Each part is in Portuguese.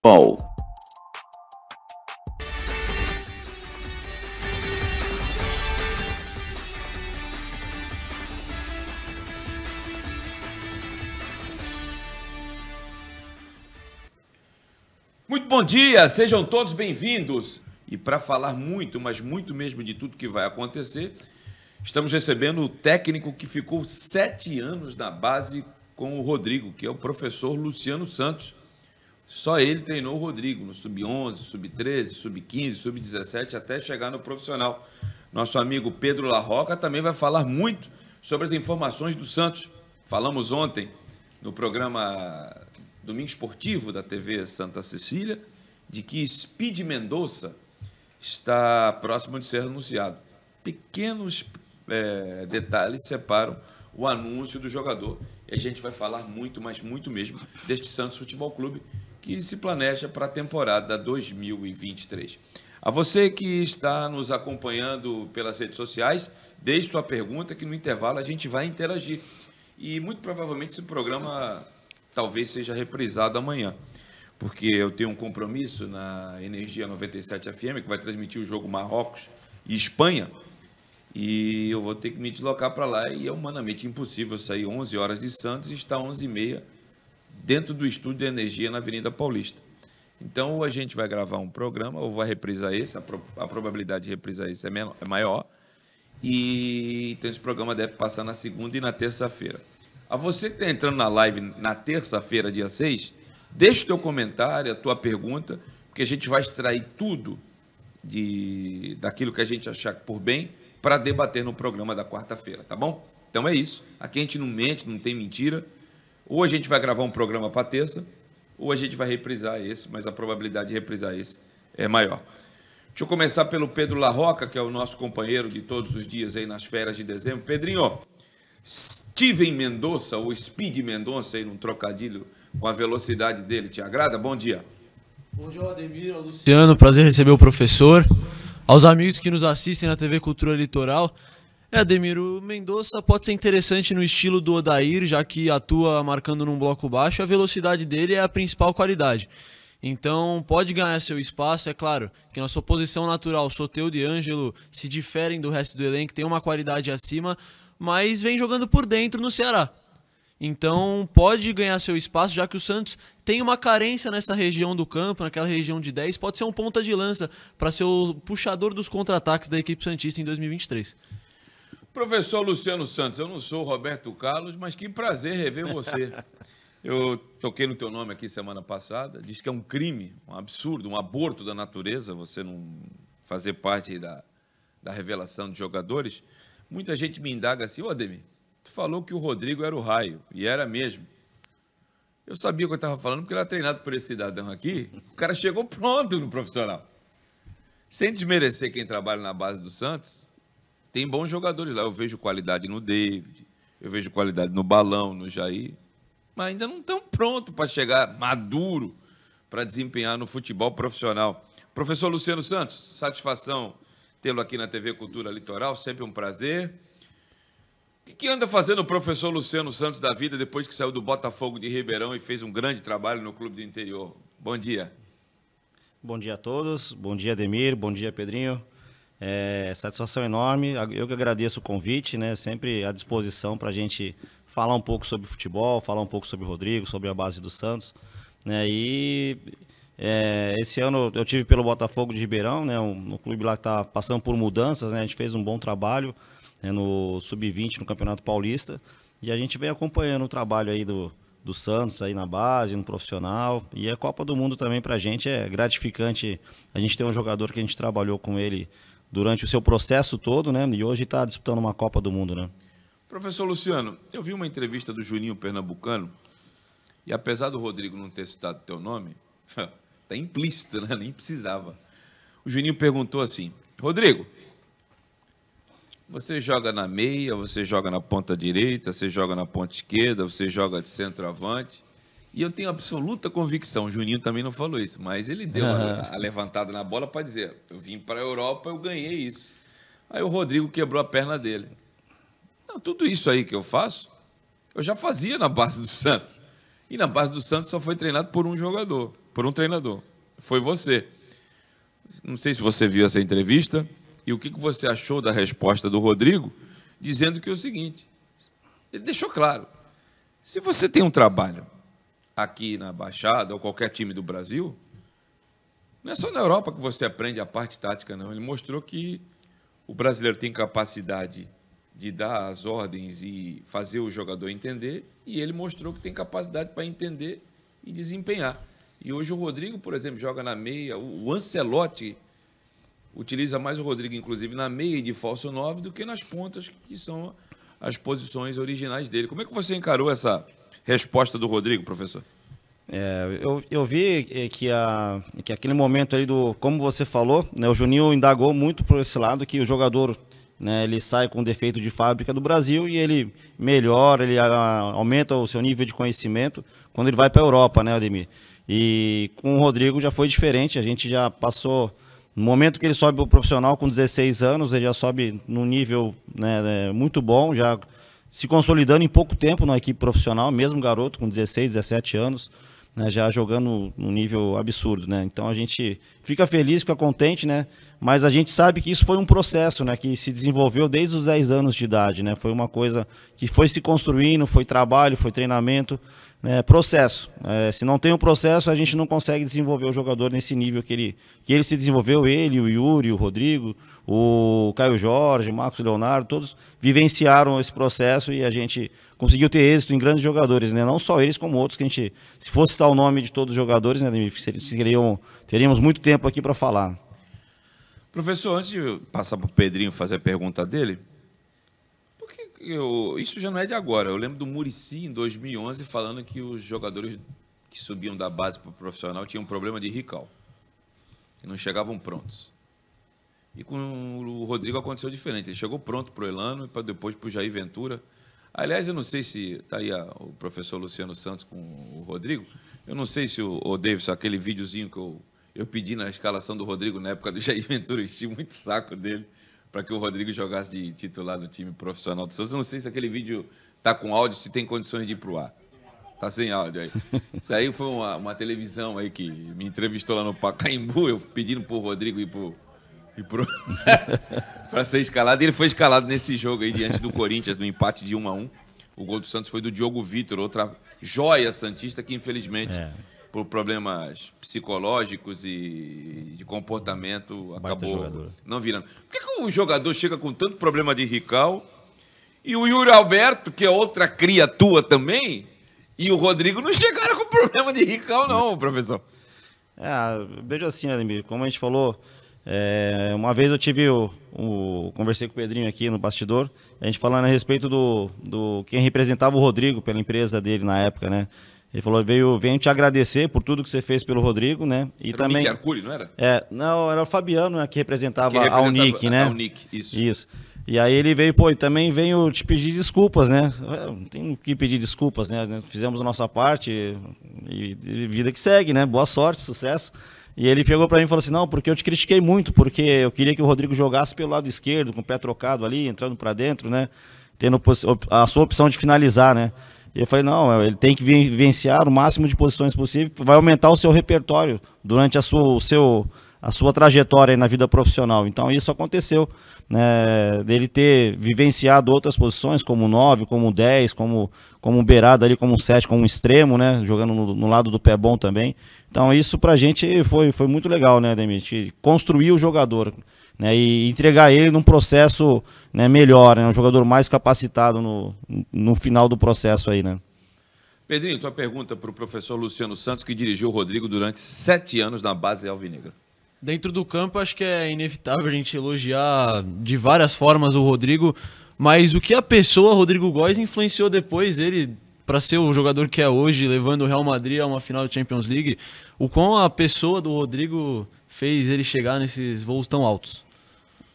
Paul Muito bom dia, sejam todos bem-vindos. E para falar muito, mas muito mesmo de tudo que vai acontecer, estamos recebendo o técnico que ficou sete anos na base com o Rodrigo, que é o professor Luciano Santos, só ele treinou o Rodrigo no sub-11, sub-13, sub-15, sub-17 até chegar no profissional. Nosso amigo Pedro Larroca também vai falar muito sobre as informações do Santos. Falamos ontem no programa Domingo Esportivo da TV Santa Cecília de que Speed Mendonça está próximo de ser anunciado. Pequenos é, detalhes separam o anúncio do jogador. E a gente vai falar muito, mas muito mesmo, deste Santos Futebol Clube que se planeja para a temporada 2023. A você que está nos acompanhando pelas redes sociais, deixe sua pergunta que no intervalo a gente vai interagir. E muito provavelmente esse programa talvez seja reprisado amanhã, porque eu tenho um compromisso na Energia 97 FM, que vai transmitir o jogo Marrocos e Espanha, e eu vou ter que me deslocar para lá e é humanamente impossível sair 11 horas de Santos e estar 11 h 30 dentro do estúdio de energia na Avenida Paulista. Então, ou a gente vai gravar um programa, ou vai reprisar esse, a, pro, a probabilidade de reprisar esse é, menor, é maior. E então esse programa deve passar na segunda e na terça-feira. A você que está entrando na live na terça-feira, dia 6, deixe o teu comentário, a tua pergunta, porque a gente vai extrair tudo de daquilo que a gente achar por bem para debater no programa da quarta-feira, tá bom? Então é isso. Aqui a gente não mente, não tem mentira. Ou a gente vai gravar um programa para terça, ou a gente vai reprisar esse, mas a probabilidade de reprisar esse é maior. Deixa eu começar pelo Pedro Larroca, que é o nosso companheiro de todos os dias aí nas férias de dezembro. Pedrinho, Steven Mendonça, ou Speed Mendonça, aí num trocadilho com a velocidade dele, te agrada? Bom dia. Bom dia, Ademir, Luciano. Prazer receber o professor. Aos amigos que nos assistem na TV Cultura Litoral, é, o Mendonça pode ser interessante no estilo do Odair, já que atua marcando num bloco baixo, a velocidade dele é a principal qualidade. Então pode ganhar seu espaço, é claro que sua posição natural, Soteu e Ângelo, se diferem do resto do elenco, tem uma qualidade acima, mas vem jogando por dentro no Ceará. Então pode ganhar seu espaço, já que o Santos tem uma carência nessa região do campo, naquela região de 10, pode ser um ponta de lança para ser o puxador dos contra-ataques da equipe Santista em 2023. Professor Luciano Santos, eu não sou Roberto Carlos, mas que prazer rever você. Eu toquei no teu nome aqui semana passada, disse que é um crime, um absurdo, um aborto da natureza você não fazer parte da, da revelação de jogadores. Muita gente me indaga assim, ô Ademir, tu falou que o Rodrigo era o raio, e era mesmo. Eu sabia o que eu estava falando, porque ele era treinado por esse cidadão aqui, o cara chegou pronto no profissional. Sem desmerecer quem trabalha na base do Santos, tem bons jogadores lá. Eu vejo qualidade no David, eu vejo qualidade no Balão, no Jair, mas ainda não estão pronto para chegar maduro para desempenhar no futebol profissional. Professor Luciano Santos, satisfação tê-lo aqui na TV Cultura Litoral, sempre um prazer. O que anda fazendo o professor Luciano Santos da vida depois que saiu do Botafogo de Ribeirão e fez um grande trabalho no Clube do Interior? Bom dia. Bom dia a todos, bom dia Demir, bom dia Pedrinho, é, satisfação enorme. Eu que agradeço o convite, né? Sempre à disposição para a gente falar um pouco sobre futebol, falar um pouco sobre o Rodrigo, sobre a base do Santos. Né? E é, esse ano eu tive pelo Botafogo de Ribeirão, né? Um, um clube lá que está passando por mudanças, né? A gente fez um bom trabalho né? no sub-20 no Campeonato Paulista e a gente vem acompanhando o trabalho aí do do Santos aí na base, no profissional. E a Copa do Mundo também para a gente é gratificante. A gente tem um jogador que a gente trabalhou com ele durante o seu processo todo, né? E hoje está disputando uma Copa do Mundo, né? Professor Luciano, eu vi uma entrevista do Juninho Pernambucano e apesar do Rodrigo não ter citado teu nome, tá implícito, né? Nem precisava. O Juninho perguntou assim: Rodrigo, você joga na meia, você joga na ponta direita, você joga na ponta esquerda, você joga de centroavante. E eu tenho absoluta convicção, o Juninho também não falou isso, mas ele deu a, a, levantada na bola para dizer: eu vim para a Europa, eu ganhei isso. Aí o Rodrigo quebrou a perna dele. Não, tudo isso aí que eu faço, eu já fazia na base do Santos. E na base do Santos só foi treinado por um jogador, por um treinador. Foi você. Não sei se você viu essa entrevista e o que você achou da resposta do Rodrigo, dizendo que é o seguinte: ele deixou claro. Se você tem um trabalho aqui na Baixada ou qualquer time do Brasil, não é só na Europa que você aprende a parte tática, não. Ele mostrou que o brasileiro tem capacidade de dar as ordens e fazer o jogador entender, e ele mostrou que tem capacidade para entender e desempenhar. E hoje o Rodrigo, por exemplo, joga na meia, o Ancelotti utiliza mais o Rodrigo, inclusive, na meia e de falso 9 do que nas pontas, que são as posições originais dele. Como é que você encarou essa Resposta do Rodrigo, professor. É, eu, eu vi que, a, que aquele momento ali do, como você falou, né, o Juninho indagou muito por esse lado que o jogador né, ele sai com defeito de fábrica do Brasil e ele melhora, ele a, ah, aumenta o seu nível de conhecimento quando ele vai para a Europa, né, Ademir? E com o Rodrigo já foi diferente, a gente já passou. No momento que ele sobe o profissional com 16 anos, ele já sobe num nível né, né muito bom, já se consolidando em pouco tempo na equipe profissional, mesmo garoto com 16, 17 anos, né, já jogando num nível absurdo, né? Então a gente fica feliz, fica contente, né? Mas a gente sabe que isso foi um processo, né, que se desenvolveu desde os 10 anos de idade, né? Foi uma coisa que foi se construindo, foi trabalho, foi treinamento é, processo. É, se não tem o um processo, a gente não consegue desenvolver o jogador nesse nível que ele, que ele se desenvolveu, ele, o Yuri, o Rodrigo, o Caio Jorge, o Marcos Leonardo, todos vivenciaram esse processo e a gente conseguiu ter êxito em grandes jogadores, né? Não só eles, como outros que a gente, se fosse citar o nome de todos os jogadores, né, seriam, teríamos muito tempo aqui para falar. Professor, antes de passar para o Pedrinho fazer a pergunta dele, eu, isso já não é de agora. Eu lembro do Murici em 2011 falando que os jogadores que subiam da base para o profissional tinham um problema de rical, que não chegavam prontos. E com o Rodrigo aconteceu diferente. Ele chegou pronto para o Elano e para depois para o Jair Ventura. Aliás, eu não sei se está aí a, o professor Luciano Santos com o Rodrigo. Eu não sei se o, o Davidson, aquele videozinho que eu, eu pedi na escalação do Rodrigo na época do Jair Ventura, eu enchi muito saco dele para que o Rodrigo jogasse de titular no time profissional do Santos. Eu não sei se aquele vídeo está com áudio, se tem condições de ir o ar. Está sem áudio aí. Isso aí foi uma, uma televisão aí que me entrevistou lá no Pacaembu, eu pedindo pro Rodrigo ir pro, pro... para ser escalado. Ele foi escalado nesse jogo aí diante do Corinthians, no empate de 1 a 1. O gol do Santos foi do Diogo Vitor, outra joia santista que infelizmente é por problemas psicológicos e de comportamento, acabou não virando. Por que, que o jogador chega com tanto problema de rical e o Yuri Alberto, que é outra criatura também, e o Rodrigo não chegaram com problema de rical, não, professor? É, vejo assim, Ademir, como a gente falou, é, uma vez eu tive o, o, Conversei com o Pedrinho aqui no bastidor, a gente falando a respeito do, do quem representava o Rodrigo pela empresa dele na época, né? Ele falou, veio, venho te agradecer por tudo que você fez pelo Rodrigo, né? E era também. O Arcuri, não era? É, não, era o Fabiano né, que, representava que representava a Unic, né? A Unic, isso. Isso. E aí ele veio, pô, e também veio te pedir desculpas, né? É, tem que pedir desculpas, né? Fizemos a nossa parte e, e vida que segue, né? Boa sorte, sucesso. E ele pegou para mim e falou assim: não, porque eu te critiquei muito, porque eu queria que o Rodrigo jogasse pelo lado esquerdo, com o pé trocado ali, entrando para dentro, né? Tendo a sua opção de finalizar, né? eu falei, não, é, ele tem que vivenciar o máximo de posições possível, vai aumentar o seu repertório durante a sua, o seu, a sua trajetória na vida profissional. Então isso aconteceu, né, dele ter vivenciado outras posições, como 9, como 10, como, como beirado ali, como 7, como extremo, né, jogando no, no, lado do pé bom também. Então isso pra gente foi, foi muito legal, né, Demir? Construir o jogador né, e entregar ele num processo né, melhor, né, um jogador mais capacitado no, no final do processo aí, né? Pedrinho, tua pergunta para o professor Luciano Santos, que dirigiu o Rodrigo durante sete anos na base alvinegra. Dentro do campo, acho que é inevitável a gente elogiar de várias formas o Rodrigo, mas o que a pessoa, Rodrigo Góes, influenciou depois ele para ser o jogador que é hoje, levando o Real Madrid a uma final de Champions League, o quão a pessoa do Rodrigo fez ele chegar nesses voos tão altos?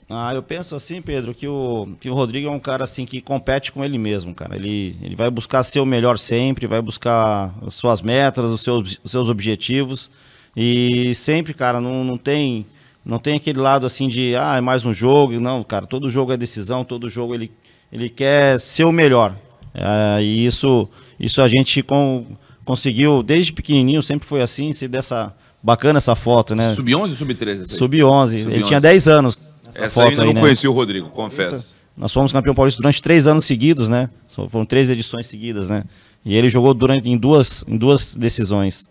Ah, eu penso assim, Pedro, que o, que o Rodrigo é um cara assim que compete com ele mesmo, cara. Ele, ele vai buscar ser o melhor sempre, vai buscar as suas metas, os seus, os seus objetivos. E sempre, cara, não, não tem não tem aquele lado assim de, ah, é mais um jogo. Não, cara, todo jogo é decisão, todo jogo ele, ele quer ser o melhor. É, e isso, isso a gente com, conseguiu desde pequenininho, sempre foi assim, sempre dessa bacana essa foto, né? Sub-11 ou sub-13? Sub-11. Sub ele tinha 10 anos. Essa, Essa foto eu não né? conheci o Rodrigo, confesso. nós fomos campeão paulista durante três anos seguidos, né? Foram três edições seguidas, né? E ele jogou durante, em, duas, em duas decisões.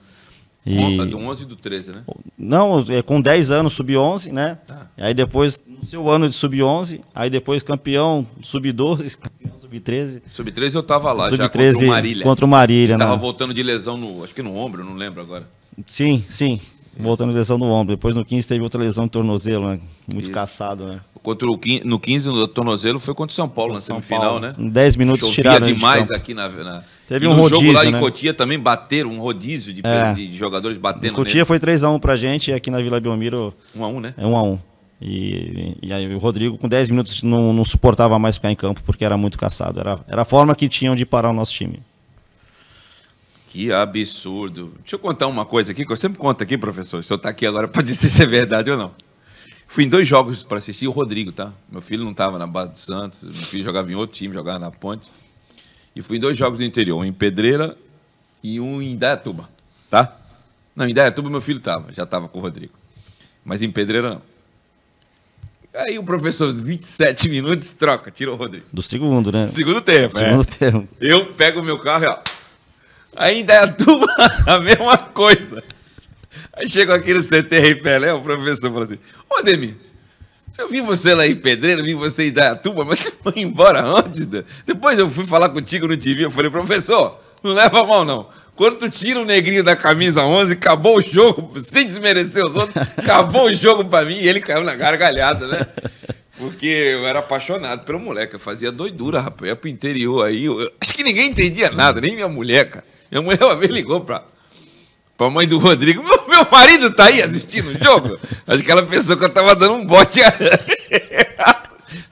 E... Do 11 e do 13, né? Não, é, com 10 anos, sub-11, né? Ah. Aí depois, no seu ano de sub-11, aí depois campeão sub-12, campeão sub-13. Sub-13 eu tava lá sub já contra o Marília. Contra o Marília, né? Tava voltando de lesão, no, acho que no ombro, não lembro agora. Sim, sim. Voltando outra lesão no ombro. Depois no 15 teve outra lesão no tornozelo, né? Muito Isso. caçado, né? Contra o 15, no 15 no tornozelo foi contra o São Paulo né? contra na semifinal, Paulo. né? 10 minutos Chovia demais então. aqui na, na... Teve e um rodízio, jogo lá né? em Cotia também bateram um rodízio de, é. de jogadores batendo. Em Cotia nele. foi 3 x 1 pra gente e aqui na Vila Belmiro 1 x 1, né? É 1 x 1. E, e aí o Rodrigo com 10 minutos não, não suportava mais ficar em campo porque era muito caçado. Era, era a forma que tinham de parar o nosso time. Que absurdo. Deixa eu contar uma coisa aqui, que eu sempre conto aqui, professor. Se eu estou tá aqui agora para dizer se é verdade ou não. Fui em dois jogos para assistir o Rodrigo, tá? Meu filho não estava na base do Santos, meu filho jogava em outro time, jogava na ponte. E fui em dois jogos do interior, um em Pedreira e um em Indaiatuba, tá? Não, em Indaiatuba meu filho estava, já estava com o Rodrigo. Mas em Pedreira não. Aí o professor, 27 minutos, troca, tira o Rodrigo. Do segundo, né? Do segundo tempo, Do segundo é. tempo. Eu pego o meu carro e ó, Aí em Dayatuba, a mesma coisa. Aí chegou aqui no CT Rei Pelé, o professor falou assim: Ô Demi, eu vi você lá em Pedreiro, vi você em Dayatuba, mas você foi embora antes. Né? Depois eu fui falar contigo no TV, eu falei: professor, não leva mal não. Quando tu tira o negrinho da camisa 11, acabou o jogo, sem desmerecer os outros, acabou o jogo para mim e ele caiu na gargalhada, né? Porque eu era apaixonado pelo moleque, eu fazia doidura, rapaz. Eu ia pro interior aí, eu... acho que ninguém entendia nada, nem minha mulher, cara. Minha mulher uma vez ligou para a mãe do Rodrigo: meu, marido está aí assistindo o jogo? Acho que ela pensou que eu estava dando um bote.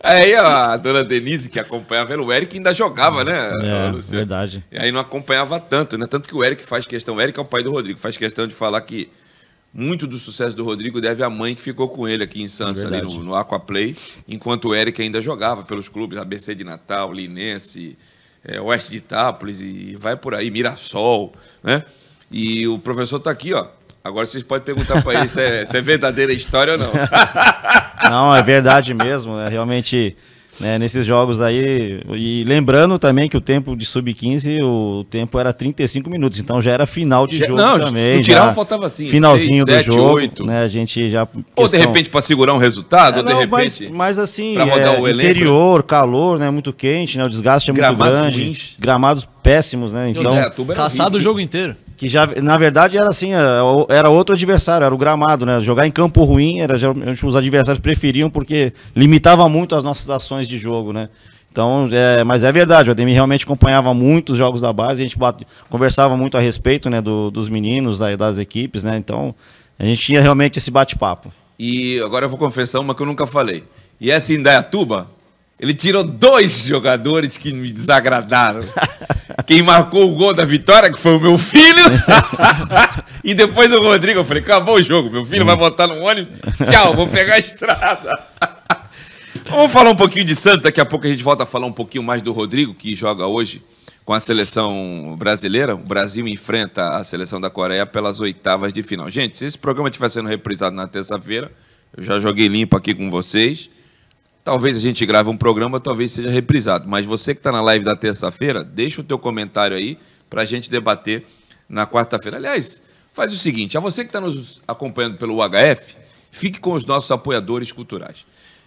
Aí a dona Denise, que acompanhava, era o Eric ainda jogava, né? É, verdade. E aí não acompanhava tanto, né? Tanto que o Eric faz questão, o Eric é o pai do Rodrigo, faz questão de falar que muito do sucesso do Rodrigo deve à mãe que ficou com ele aqui em Santos, é ali no, no Aquaplay, enquanto o Eric ainda jogava pelos clubes, ABC de Natal, Linense, é, oeste de Itápolis e vai por aí, Mirassol, né? E o professor está aqui, ó. Agora vocês podem perguntar para ele se, é, se é verdadeira história ou não. não, é verdade mesmo. É realmente né, nesses jogos aí. E lembrando também que o tempo de sub-15, o tempo era 35 minutos, então já era final de já, jogo não, também. Não, tirava faltava assim, finalzinho 6, do 7, jogo, 8. né? A gente já questão... Ou de repente para segurar um resultado, é, ou de não, repente mas, mas assim, é, né? interior, calor, né, muito quente, né? O desgaste é muito gramados grande. Ruins. Gramados péssimos, né? Então, caçado o jogo inteiro que já, na verdade, era assim, é, é era outro adversário, era o gramado, né? Jogar em campo ruim, era geralmente os adversários preferiam porque limitava muito as nossas ações de jogo, né? Então, é, mas é verdade, o Ademir realmente acompanhava muitos jogos da base, a gente bate, conversava muito a respeito né, do, dos meninos, da, das equipes, né? Então, a gente tinha realmente esse bate-papo. E agora eu vou confessar uma que eu nunca falei. E essa Indaiatuba, ele tirou dois jogadores que me desagradaram. Quem marcou o gol da vitória, que foi o meu filho, e depois o Rodrigo. Eu falei: acabou o jogo, meu filho vai hum. botar no ônibus. Tchau, vou pegar a estrada. Vamos falar um pouquinho de Santos, daqui a pouco a gente volta a falar um pouquinho mais do Rodrigo, que joga hoje com a seleção brasileira. O Brasil enfrenta a seleção da Coreia pelas oitavas de final. Gente, se esse programa estiver sendo reprisado na terça-feira, eu já joguei limpo aqui com vocês. Talvez a gente grave um programa, talvez seja reprisado. Mas você que está na live da terça-feira, deixa o teu comentário aí para a gente debater na quarta-feira. Aliás, faz o seguinte, a você que está nos acompanhando pelo UHF, fique com os nossos apoiadores culturais.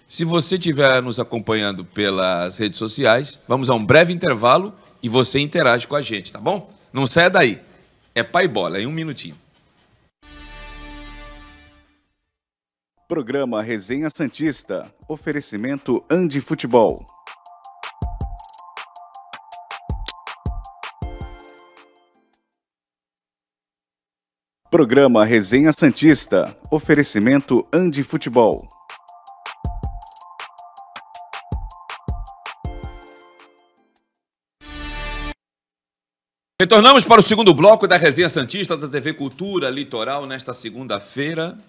Se você estiver nos acompanhando pelas redes sociais, vamos a um breve intervalo e você interage com a gente, tá bom? Não saia daí. É pai bola, em um minutinho. Programa Resenha Santista. Oferecimento Andi Futebol. Programa Resenha Santista. Oferecimento Andi Futebol. Retornamos para o segundo bloco da Resenha Santista da TV Cultura Litoral nesta segunda-feira,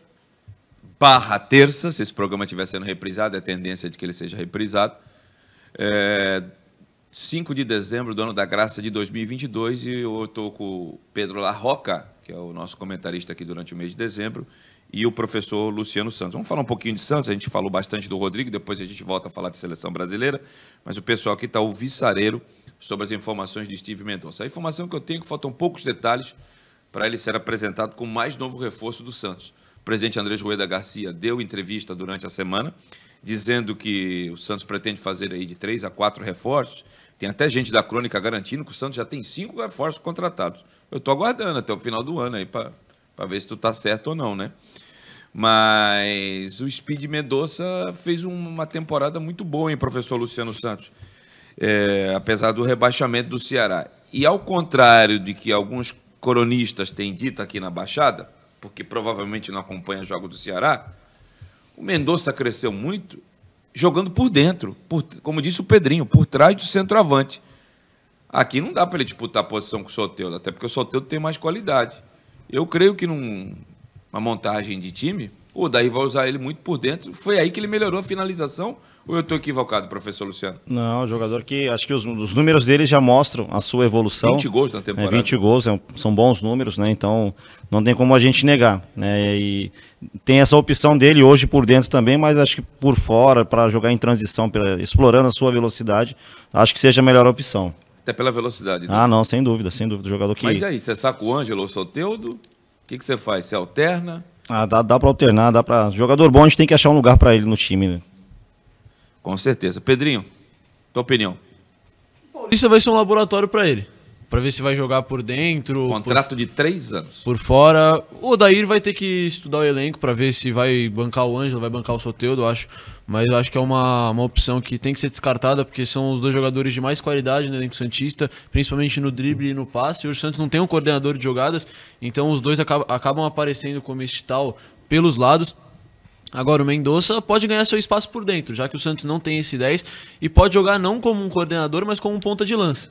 barra terça, se esse programa estiver sendo reprisado, é tendência de que ele seja reprisado, é, 5 de dezembro do ano da graça de 2022, e eu estou com o Pedro Larroca, que é o nosso comentarista aqui durante o mês de dezembro, e o professor Luciano Santos. Vamos falar um pouquinho de Santos, a gente falou bastante do Rodrigo, depois a gente volta a falar de seleção brasileira, mas o pessoal aqui está o viçareiro sobre as informações de Steve Mendonça. A informação que eu tenho é que faltam poucos detalhes para ele ser apresentado como mais novo reforço do Santos. O presidente Andrés Rueda Garcia deu entrevista durante a semana, dizendo que o Santos pretende fazer aí de três a quatro reforços. Tem até gente da crônica garantindo que o Santos já tem cinco reforços contratados. Eu estou aguardando até o final do ano aí para ver se tu está certo ou não, né? Mas o Speed Mendonça fez uma temporada muito boa, em professor Luciano Santos? É, apesar do rebaixamento do Ceará. E ao contrário de que alguns cronistas têm dito aqui na Baixada, porque provavelmente não acompanha o jogo do Ceará, o Mendonça cresceu muito jogando por dentro, por, como disse o Pedrinho, por trás do centroavante. Aqui não dá para ele disputar posição com o Soteldo, até porque o Soteldo tem mais qualidade. Eu creio que numa montagem de time, o Daí vai usar ele muito por dentro. Foi aí que ele melhorou a finalização. Ou eu estou equivocado, professor Luciano? Não, jogador que acho que os, os, números dele já mostram a sua evolução. 20 gols na temporada. É, 20 gols, é, são bons números, né? Então não tem como a gente negar. Né? E tem essa opção dele hoje por dentro também, mas acho que por fora, para jogar em transição, explorando a sua velocidade, acho que seja a melhor opção. Até pela velocidade. Né? Ah, não, sem dúvida, sem dúvida. Jogador que... Mas aí, você saca o Ângelo ou o Soteudo? O que, que você faz? Você alterna? Ah, dá, dá para alternar, dá para. Jogador bom, a gente tem que achar um lugar para ele no time. Né? Com certeza. Pedrinho, tua opinião? Isso Paulista vai ser um laboratório para ele. Para ver se vai jogar por dentro. Contrato por... de três anos. Por fora. O Dair vai ter que estudar o elenco para ver se vai bancar o Ângelo, vai bancar o Soteudo. Eu acho mas eu acho que é uma, uma opção que tem que ser descartada, porque são os dois jogadores de mais qualidade no né, elenco Santista, principalmente no drible e no passe. E o Santos não tem um coordenador de jogadas, então os dois acabam, acabam aparecendo como este tal pelos lados. Agora, o Mendonça pode ganhar seu espaço por dentro, já que o Santos não tem esse 10 e pode jogar não como um coordenador, mas como um ponta de lança.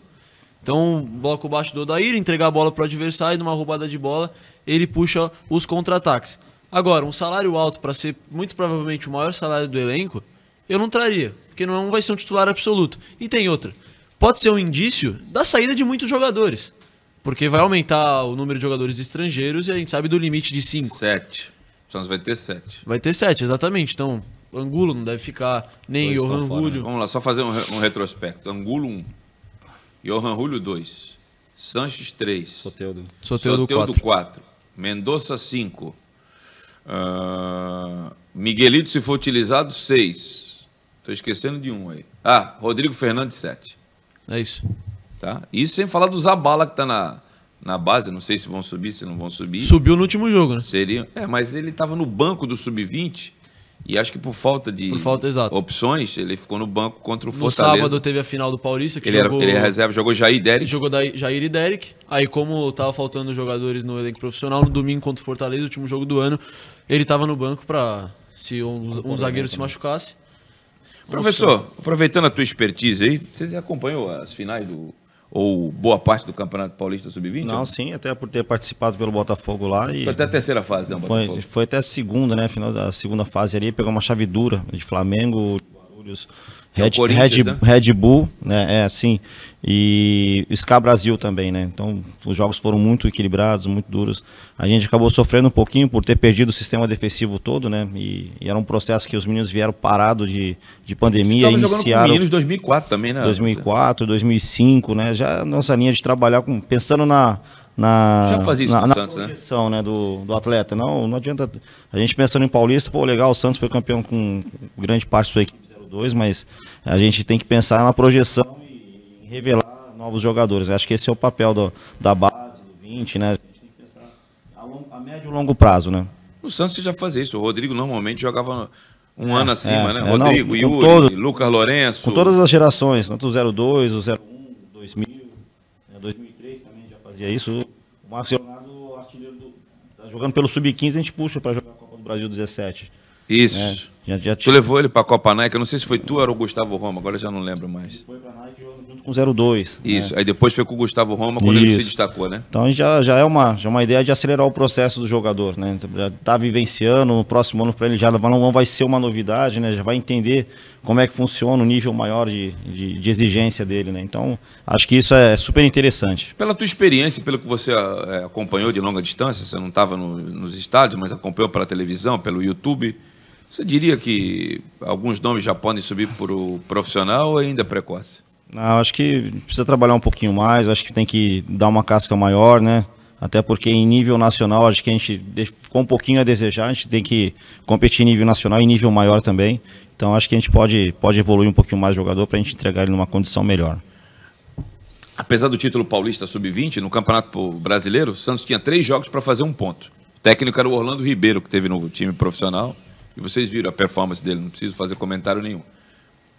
Então, bloco baixo do Odair, entregar a bola para o adversário, numa roubada de bola, ele puxa os contra-ataques. Agora, um salário alto para ser muito provavelmente o maior salário do elenco, eu não traria, porque não vai ser um titular absoluto. E tem outra. Pode ser um indício da saída de muitos jogadores. Porque vai aumentar o número de jogadores estrangeiros e a gente sabe do limite de 5. 7. Santos vai ter 7. Vai ter 7, exatamente. Então, Angulo não deve ficar, nem Dois Johan Julio. Né? Vamos lá, só fazer um, um retrospecto. Angulo 1, um. Johan Julio 2, Sanches 3, Soteudo 4, Soteudo 4 Mendonça 5, ah, Miguelito, se for utilizado, seis. Estou esquecendo de um aí. Ah, Rodrigo Fernandes, sete. É isso. Tá? Isso sem falar do Zabala, que está na, na base. Não sei se vão subir, se não vão subir. Subiu no último jogo, né? Seria... É, mas ele estava no banco do Sub-20 e acho que por falta de por falta, opções, ele ficou no banco contra o Fortaleza. No sábado teve a final do Paulista, que ele jogou... Era, ele é reserva, jogou Jair e Derek. Jogou Jair e Derek. Aí como tava faltando jogadores no elenco profissional, no domingo contra o Fortaleza, o último jogo do ano, ele tava no banco para se um, um zagueiro se machucasse. Professor, aproveitando a tua expertise aí, você acompanhou as finais do ou boa parte do Campeonato Paulista Sub-20? Não, sim, até por ter participado pelo Botafogo lá. E... Foi até a terceira fase, não, né, foi, Botafogo? Foi até a segunda, né? Final da segunda fase ali, pegou uma chave dura de Flamengo, é Red, é Red, né? Red Bull, né? É assim. E Ska Brasil também, né? Então, os jogos foram muito equilibrados, muito duros. A gente acabou sofrendo um pouquinho por ter perdido o sistema defensivo todo, né? E, e era um processo que os meninos vieram parado de, de pandemia. Estava iniciaram com meninos 2004 também, né? 2004, 2005, né? Já nossa linha de trabalhar com pensando na na, já fazia isso na, na Santos, né? projeção, né? né? do, do atleta. Não, não adianta. A gente pensando em Paulista, pô, legal, o Santos foi campeão com grande parte da sua equipe dois, mas a gente tem que pensar na projeção e revelar novos jogadores. Eu acho que esse é o papel do, da base, do 20, né? A gente tem que pensar a, long, a médio e longo prazo, né? O Santos já fazia isso. O Rodrigo normalmente jogava um é, ano acima, é, né? É, Rodrigo, não, Yuri, todo, Lucas Lourenço. Com todas as gerações, tanto o 02, o 01, 2000, 2003 também já fazia isso. O Marcos Leonardo, artilheiro do, tá jogando pelo Sub-15, a gente puxa para jogar a Copa do Brasil 17. Isso. Né? Já, já te... Tu levou ele para a Copa Nike, eu não sei se foi tu ou o Gustavo Roma, agora eu já não lembro mais. Ele foi para a Nike junto com o 02. Isso, né? aí depois foi com o Gustavo Roma quando Isso. ele se destacou, né? Então já, já é uma, já é uma ideia de acelerar o processo do jogador, né? Já tá vivenciando, no próximo ano para ele já vai ser uma novidade, né? Já vai entender como é que funciona o nível maior de, de, de exigência dele, né? Então, acho que isso é super interessante. Pela tua experiência, pelo que você é, acompanhou de longa distância, você não estava no, nos estádios, mas acompanhou pela televisão, pelo YouTube, você diria que alguns nomes já podem subir para o profissional ou ainda é precoce? Não, ah, acho que precisa trabalhar um pouquinho mais, acho que tem que dar uma casca maior, né? Até porque em nível nacional, acho que a gente ficou um pouquinho a desejar, a gente tem que competir em nível nacional e em nível maior também. Então acho que a gente pode, pode evoluir um pouquinho mais o jogador para a gente entregar ele numa condição melhor. Apesar do título paulista sub-20, no Campeonato Brasileiro, Santos tinha três jogos para fazer um ponto. O técnico era o Orlando Ribeiro, que teve no time profissional. E vocês viram a performance dele, não preciso fazer comentário nenhum.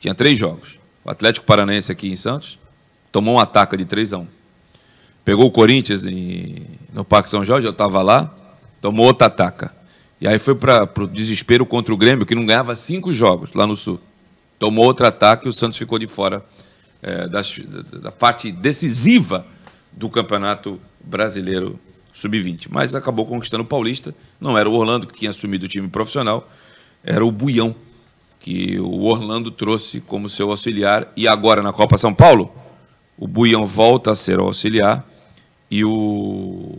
Tinha três jogos. O Atlético Paranaense aqui em Santos tomou um ataque de 3 a 1. Pegou o Corinthians em, no Parque São Jorge, eu estava lá, tomou outra ataca. E aí foi para o desespero contra o Grêmio, que não ganhava cinco jogos lá no Sul. Tomou outro ataque e o Santos ficou de fora é, da parte decisiva do Campeonato Brasileiro Sub-20. Mas acabou conquistando o Paulista. Não era o Orlando que tinha assumido o time profissional, era o Buião, que o Orlando trouxe como seu auxiliar. E agora, na Copa São Paulo, o Buião volta a ser o auxiliar e o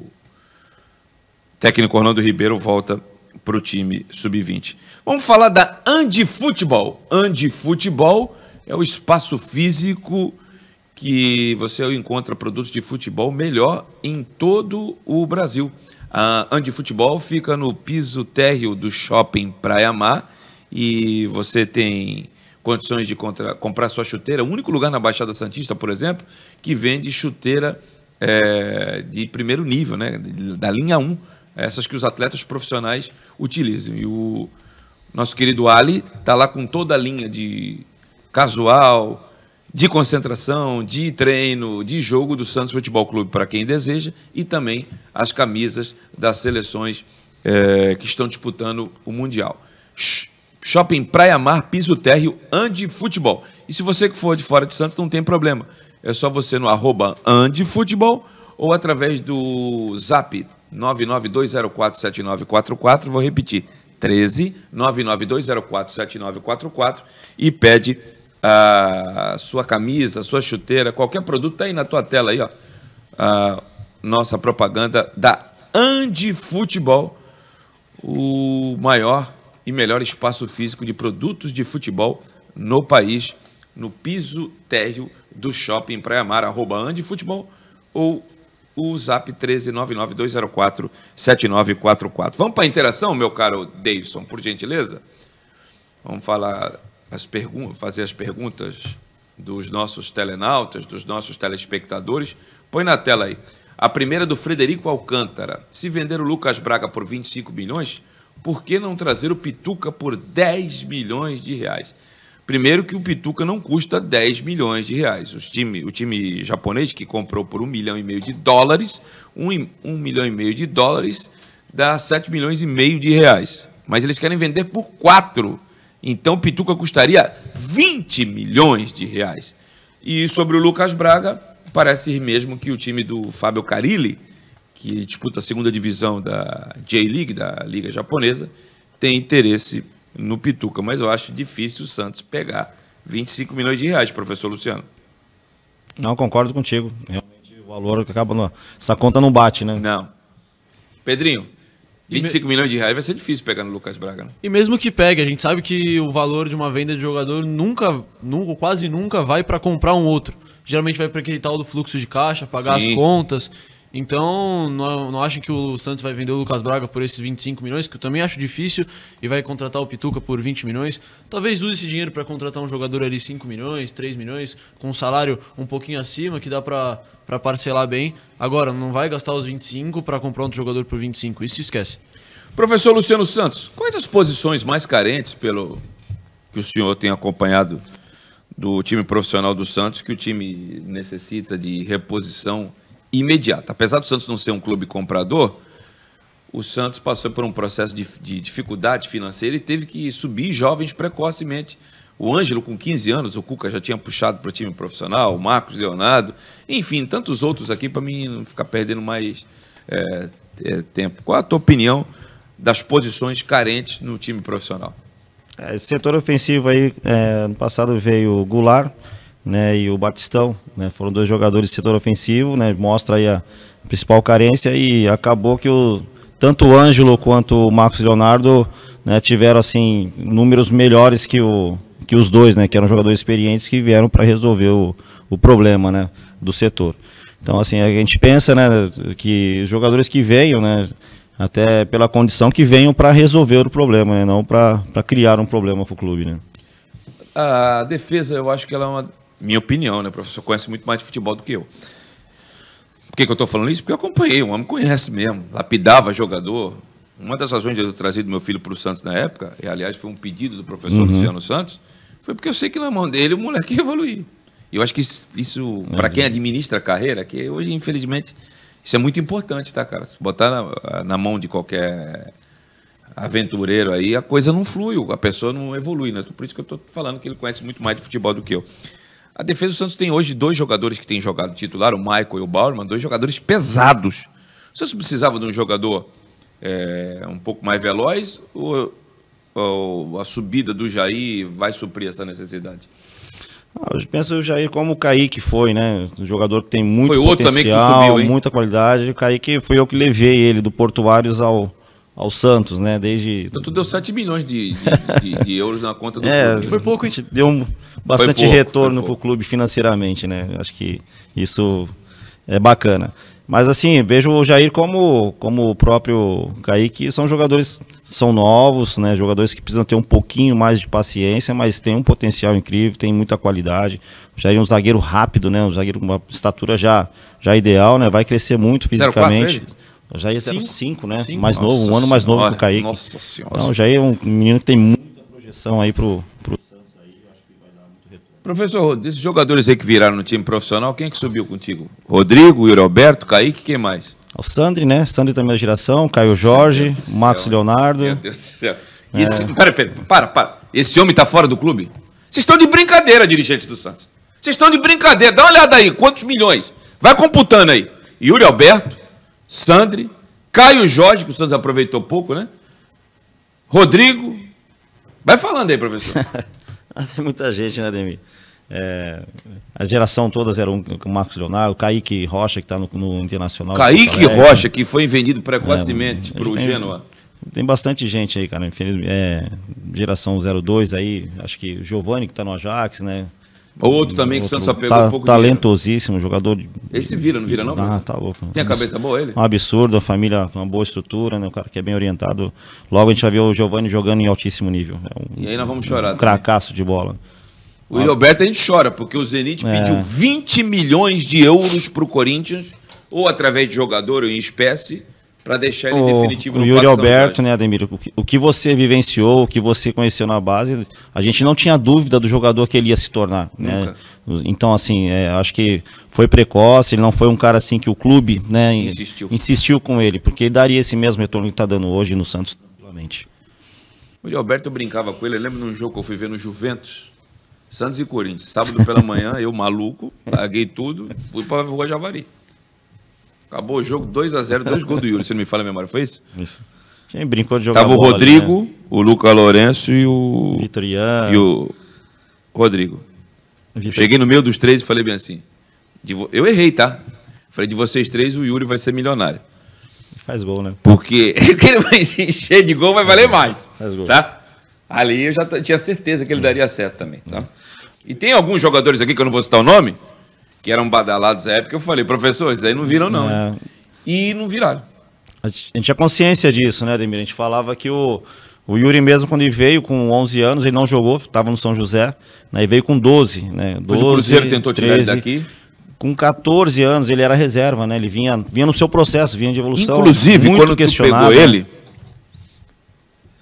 técnico Orlando Ribeiro volta para o time sub-20. Vamos falar da Andi Futebol. Andi Futebol é o espaço físico que você encontra produtos de futebol melhor em todo o Brasil. A Andi Futebol fica no piso térreo do shopping Praia Mar e você tem condições de contra, comprar sua chuteira. O único lugar na Baixada Santista, por exemplo, que vende chuteira é, de primeiro nível, né? da linha 1, essas que os atletas profissionais utilizam. E o nosso querido Ali está lá com toda a linha de casual, de concentração, de treino, de jogo do Santos Futebol Clube para quem deseja e também as camisas das seleções é, que estão disputando o Mundial. Shopping Praia Mar, piso térreo, Ande Futebol. E se você que for de fora de Santos, não tem problema. É só você no arroba Ande Futebol ou através do zap 992047944, vou repetir, 13 992047944 e pede a sua camisa, a sua chuteira, qualquer produto, está aí na tua tela aí, ó. A nossa propaganda da Andi Futebol, o maior e melhor espaço físico de produtos de futebol no país, no piso térreo do Shopping Praia Mar, arroba Andi Futebol ou o zap 13992047944. Vamos para a interação, meu caro Davidson, por gentileza? Vamos falar as fazer as perguntas dos nossos telenautas, dos nossos telespectadores. Põe na tela aí. A primeira é do Frederico Alcântara. Se vender o Lucas Braga por 25 milhões, por que não trazer o Pituca por 10 milhões de reais? Primeiro que o Pituca não custa 10 milhões de reais. Os time, o time japonês que comprou por 1 milhão e meio de dólares, 1, 1 milhão e meio de dólares, dá 7 milhões e meio de reais. Mas eles querem vender por 4 milhões então, Pituca custaria 20 milhões de reais. E sobre o Lucas Braga, parece mesmo que o time do Fábio Carilli, que disputa a segunda divisão da J-League, da Liga Japonesa, tem interesse no Pituca. Mas eu acho difícil o Santos pegar 25 milhões de reais, professor Luciano. Não, concordo contigo. Realmente o valor que acaba. Essa conta não bate, né? Não. Pedrinho. 25 me... milhões de reais vai ser difícil pegar no Lucas Braga. Né? E mesmo que pegue, a gente sabe que o valor de uma venda de jogador nunca, nunca quase nunca vai para comprar um outro. Geralmente vai para aquele tal do fluxo de caixa, pagar Sim. as contas. Então, não, não acho que o Santos vai vender o Lucas Braga por esses 25 milhões, que eu também acho difícil, e vai contratar o Pituca por 20 milhões. Talvez use esse dinheiro para contratar um jogador ali 5 milhões, 3 milhões, com um salário um pouquinho acima, que dá para para parcelar bem. Agora, não vai gastar os 25 para comprar outro jogador por 25, isso se esquece. Professor Luciano Santos, quais as posições mais carentes pelo que o senhor tem acompanhado do time profissional do Santos que o time necessita de reposição imediata? Apesar do Santos não ser um clube comprador, o Santos passou por um processo de, de dificuldade financeira e teve que subir jovens precocemente o Ângelo, com 15 anos, o Cuca já tinha puxado para o time profissional, o Marcos Leonardo, enfim, tantos outros aqui para mim não ficar perdendo mais é, é, tempo. Qual a tua opinião das posições carentes no time profissional? É, setor ofensivo aí, é, no passado veio o Goulart né, e o Batistão, né, foram dois jogadores de setor ofensivo, né, mostra aí a principal carência e acabou que o, tanto o Ângelo quanto o Marcos Leonardo né, tiveram assim números melhores que o que os dois, né, que eram jogadores experientes que vieram para resolver o, o problema, né, do setor. Então, assim, a gente pensa, né, que os jogadores que venham, né, até pela condição que venham para resolver o problema, né, não para criar um problema para o clube, né. A defesa, eu acho que ela é uma, minha opinião, né, o professor conhece muito mais de futebol do que eu. Por que, que eu estou falando isso? Porque eu acompanhei, o homem conhece mesmo, lapidava jogador. Uma das razões de eu ter trazido meu filho para o Santos na época, e aliás foi um pedido do professor uhum. Luciano Santos, foi porque eu sei que na mão dele o moleque evoluiu. E eu acho que isso, para quem administra a carreira, que hoje, infelizmente, isso é muito importante, tá, cara? Se botar na, na mão de qualquer aventureiro aí, a coisa não flui, a pessoa não evolui, né? Por isso que eu estou falando que ele conhece muito mais de futebol do que eu. A defesa do Santos tem hoje dois jogadores que têm jogado titular, o Michael e o Bauerman, dois jogadores pesados. Se você precisava de um jogador é, um pouco mais veloz, ou a subida do Jair vai suprir essa necessidade? Ah, eu penso o Jair como o Kaique foi, né? Um jogador que tem muito foi potencial, subiu, muita qualidade. O Kaique foi eu que levei ele do Portuários ao, ao Santos, né? Desde. Então tu deu 7 milhões de, de, de, de euros na conta do é, clube. Foi pouco, a gente deu um, bastante pouco, retorno para o clube financeiramente, né? Acho que isso é bacana. Mas assim, vejo o Jair como, como o próprio Kaique, são jogadores são novos, né? Jogadores que precisam ter um pouquinho mais de paciência, mas tem um potencial incrível, tem muita qualidade. O Jair é um zagueiro rápido, né? Um zagueiro com uma estatura já, já ideal, né? Vai crescer muito fisicamente. 04, o Jair é né? Cinco? Mais novo, um ano mais novo que o Kaique. Nossa Então, o Jair é um menino que tem muita projeção aí o. pro Professor Rodrigo, esses jogadores aí que viraram no time profissional, quem é que subiu contigo? Rodrigo, Yuri Alberto, Kaique, quem mais? É o Sandri, né? Sandri também da geração, Caio Jorge, Max Leonardo. Meu Deus do céu. É. Esse, pera, pera, para, para. Esse homem tá fora do clube? Vocês estão de brincadeira, dirigente do Santos. Vocês estão de brincadeira. Dá uma olhada aí, quantos milhões? Vai computando aí. Yuri Alberto, Sandri, Caio Jorge, que o Santos aproveitou pouco, né? Rodrigo. Vai falando aí, professor. Tem muita gente, né, Demi É, a geração todas eram o Marcos Leonardo, o Kaique Rocha, que está no, no, Internacional. Kaique Rocha, que foi vendido precocemente é, para o Genoa. Tem bastante gente aí, cara. é, geração 02 aí, acho que o Giovanni, que está no Ajax, né? Outro hum, também que o Santos apegou tá, um pouco Talentosíssimo, jogador. De... Esse vira, não vira não? Ah, tá louco. Tem a cabeça boa ele? Um absurdo, a família com uma boa estrutura, né? O cara que é bem orientado. Logo a gente vai ver o Giovanni jogando em altíssimo nível. É um, e aí nós vamos chorar. Um cracaço de bola. O Roberto a gente chora, porque o Zenit é. pediu 20 milhões de euros para o Corinthians, ou através de jogador ou em espécie, para deixar ele definitivo no no O Yuri Alberto, né, Ademir? O que, o que, você vivenciou, o que você conheceu na base, a gente não tinha dúvida do jogador que ele ia se tornar. Né? Nunca. Né? Então, assim, é, acho que foi precoce, ele não foi um cara assim que o clube né, insistiu. insistiu com ele, porque ele daria esse mesmo retorno que está dando hoje no Santos tranquilamente. O Yuri Alberto eu brincava com ele, eu lembro num jogo que eu fui ver no Juventus. Santos e Corinthians, sábado pela manhã, eu maluco, larguei tudo, fui para Rua Javari. Acabou o jogo 2x0, dois gols do Yuri, se não me fala, a memória, foi isso? Isso. Quem brincou de jogar Tava o Rodrigo, né? o Luca Lourenço e o. Vitoriano. E o. Rodrigo. Vitor... Cheguei no meio dos três e falei bem assim. Vo... Eu errei, tá? Falei, de vocês três, o Yuri vai ser milionário. Faz gol, né? Porque o que ele vai se encher de gol vai valer mais. Faz gol. Tá? Ali eu já tinha certeza que ele hum. daria certo também, tá? E tem alguns jogadores aqui que eu não vou citar o nome, que eram badalados à época, eu falei, professor, isso aí não viram não. É. E não viraram. A gente tinha consciência disso, né, Demir? A gente falava que o, o Yuri mesmo, quando ele veio com 11 anos, ele não jogou, estava no São José, né, e veio com 12, né? 12 o Cruzeiro tentou 13, tirar ele daqui com 14 anos ele era reserva, né? Ele vinha, vinha no seu processo, vinha de evolução. Inclusive, muito quando questionado. pegou ele,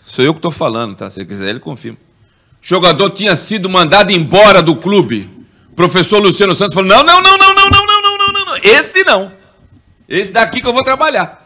sou eu que estou falando, tá? Se ele quiser, ele confirma. O jogador tinha sido mandado embora do clube. O professor Luciano Santos falou: não, não, não, não, não, não, não, não, não, não, esse não. Esse daqui que eu vou trabalhar.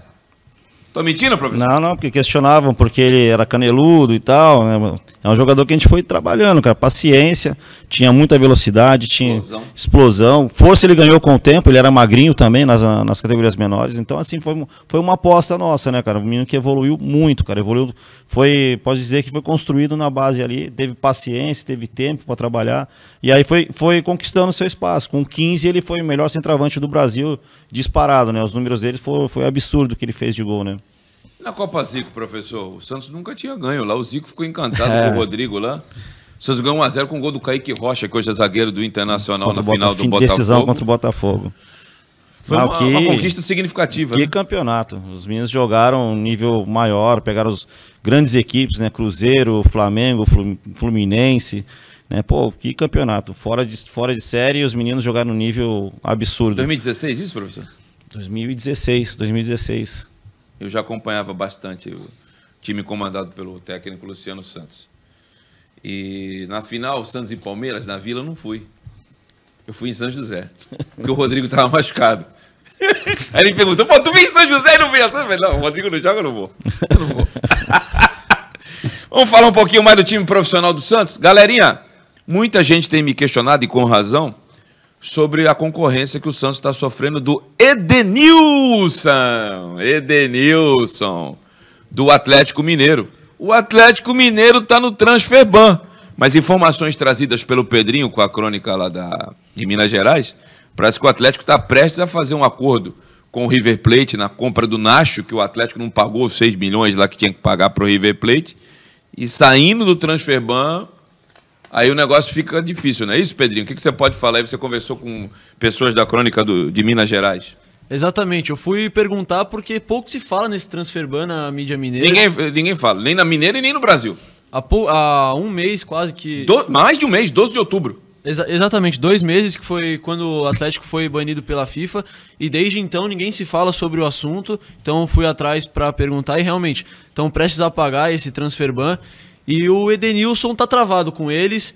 Tô mentindo, professor? Não, não, porque questionavam porque ele era caneludo e tal. Né? É um jogador que a gente foi trabalhando, cara. Paciência, tinha muita velocidade, tinha explosão. explosão. Força ele ganhou com o tempo, ele era magrinho também nas, nas categorias menores. Então, assim, foi, foi uma aposta nossa, né, cara? Um menino que evoluiu muito, cara. Evoluiu, foi, pode dizer que foi construído na base ali, teve paciência, teve tempo para trabalhar. E aí foi, foi conquistando seu espaço. Com 15, ele foi o melhor centroavante do Brasil disparado, né? Os números dele foi, foi absurdo o que ele fez de gol, né? Na Copa Zico, professor, o Santos nunca tinha ganho lá. O Zico ficou encantado é. com o Rodrigo lá. O Santos ganhou 1x0 com o gol do Kaique Rocha, que hoje é zagueiro do Internacional contra na final do Botafogo. Decisão contra o Botafogo. Foi uma, uma, conquista significativa. Que né? campeonato. Os meninos jogaram um nível maior, pegaram as grandes equipes, né? Cruzeiro, Flamengo, Fluminense. Né? Pô, que campeonato. Fora de, fora de série, os meninos jogaram um nível absurdo. 2016 isso, professor? 2016, 2016 eu já acompanhava bastante o time comandado pelo técnico Luciano Santos. E na final, Santos e Palmeiras, na Vila, eu não fui. Eu fui em São José, porque o Rodrigo estava machucado. Aí ele perguntou, pô, tu vem em São José e não vem? Eu falei, não, o Rodrigo não joga, eu não vou. Eu não vou. Vamos falar um pouquinho mais do time profissional do Santos? Galerinha, muita gente tem me questionado, e com razão, sobre a concorrência que o Santos está sofrendo do Edenilson. Edenilson, do Atlético Mineiro. O Atlético Mineiro está no transfer ban. Mas informações trazidas pelo Pedrinho com a crônica lá da, de Minas Gerais, parece que o Atlético está prestes a fazer um acordo com o River Plate na compra do Nacho, que o Atlético não pagou os 6 milhões lá que tinha que pagar para o River Plate. E saindo do transfer ban, aí o negócio fica difícil, não é isso, Pedrinho? O que, que você pode falar? Aí você conversou com pessoas da crônica do, de Minas Gerais. Exatamente, eu fui perguntar porque pouco se fala nesse transfer ban na mídia mineira. Ninguém, ninguém fala, nem na mineira e nem no Brasil. Há, há um mês quase que. Do, mais de um mês, 12 de outubro. Exa exatamente, dois meses que foi quando o Atlético foi banido pela FIFA e desde então ninguém se fala sobre o assunto, então fui atrás para perguntar e realmente estão prestes a pagar esse transfer ban e o Edenilson tá travado com eles.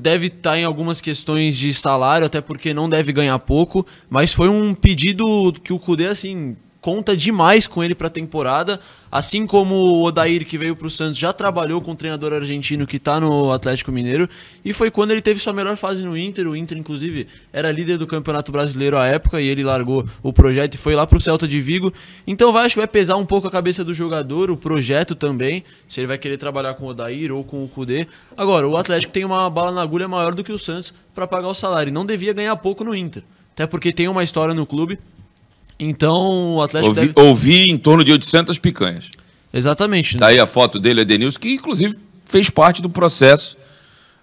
Deve estar tá em algumas questões de salário, até porque não deve ganhar pouco. Mas foi um pedido que o Cudê, assim, conta demais com ele para a temporada. Assim como o Odair, que veio para o Santos, já trabalhou com o treinador argentino que está no Atlético Mineiro. E foi quando ele teve sua melhor fase no Inter. O Inter, inclusive, era líder do Campeonato Brasileiro à época e ele largou o projeto e foi lá para o Celta de Vigo. Então vai, acho que vai pesar um pouco a cabeça do jogador, o projeto também, se ele vai querer trabalhar com o Odair ou com o Kudê. Agora, o Atlético tem uma bala na agulha maior do que o Santos para pagar o salário. Não devia ganhar pouco no Inter. Até porque tem uma história no clube então, o Atlético. Ouvi, deve... ouvi em torno de 800 picanhas. Exatamente. Daí tá né? a foto dele, Edenilson, que inclusive fez parte do processo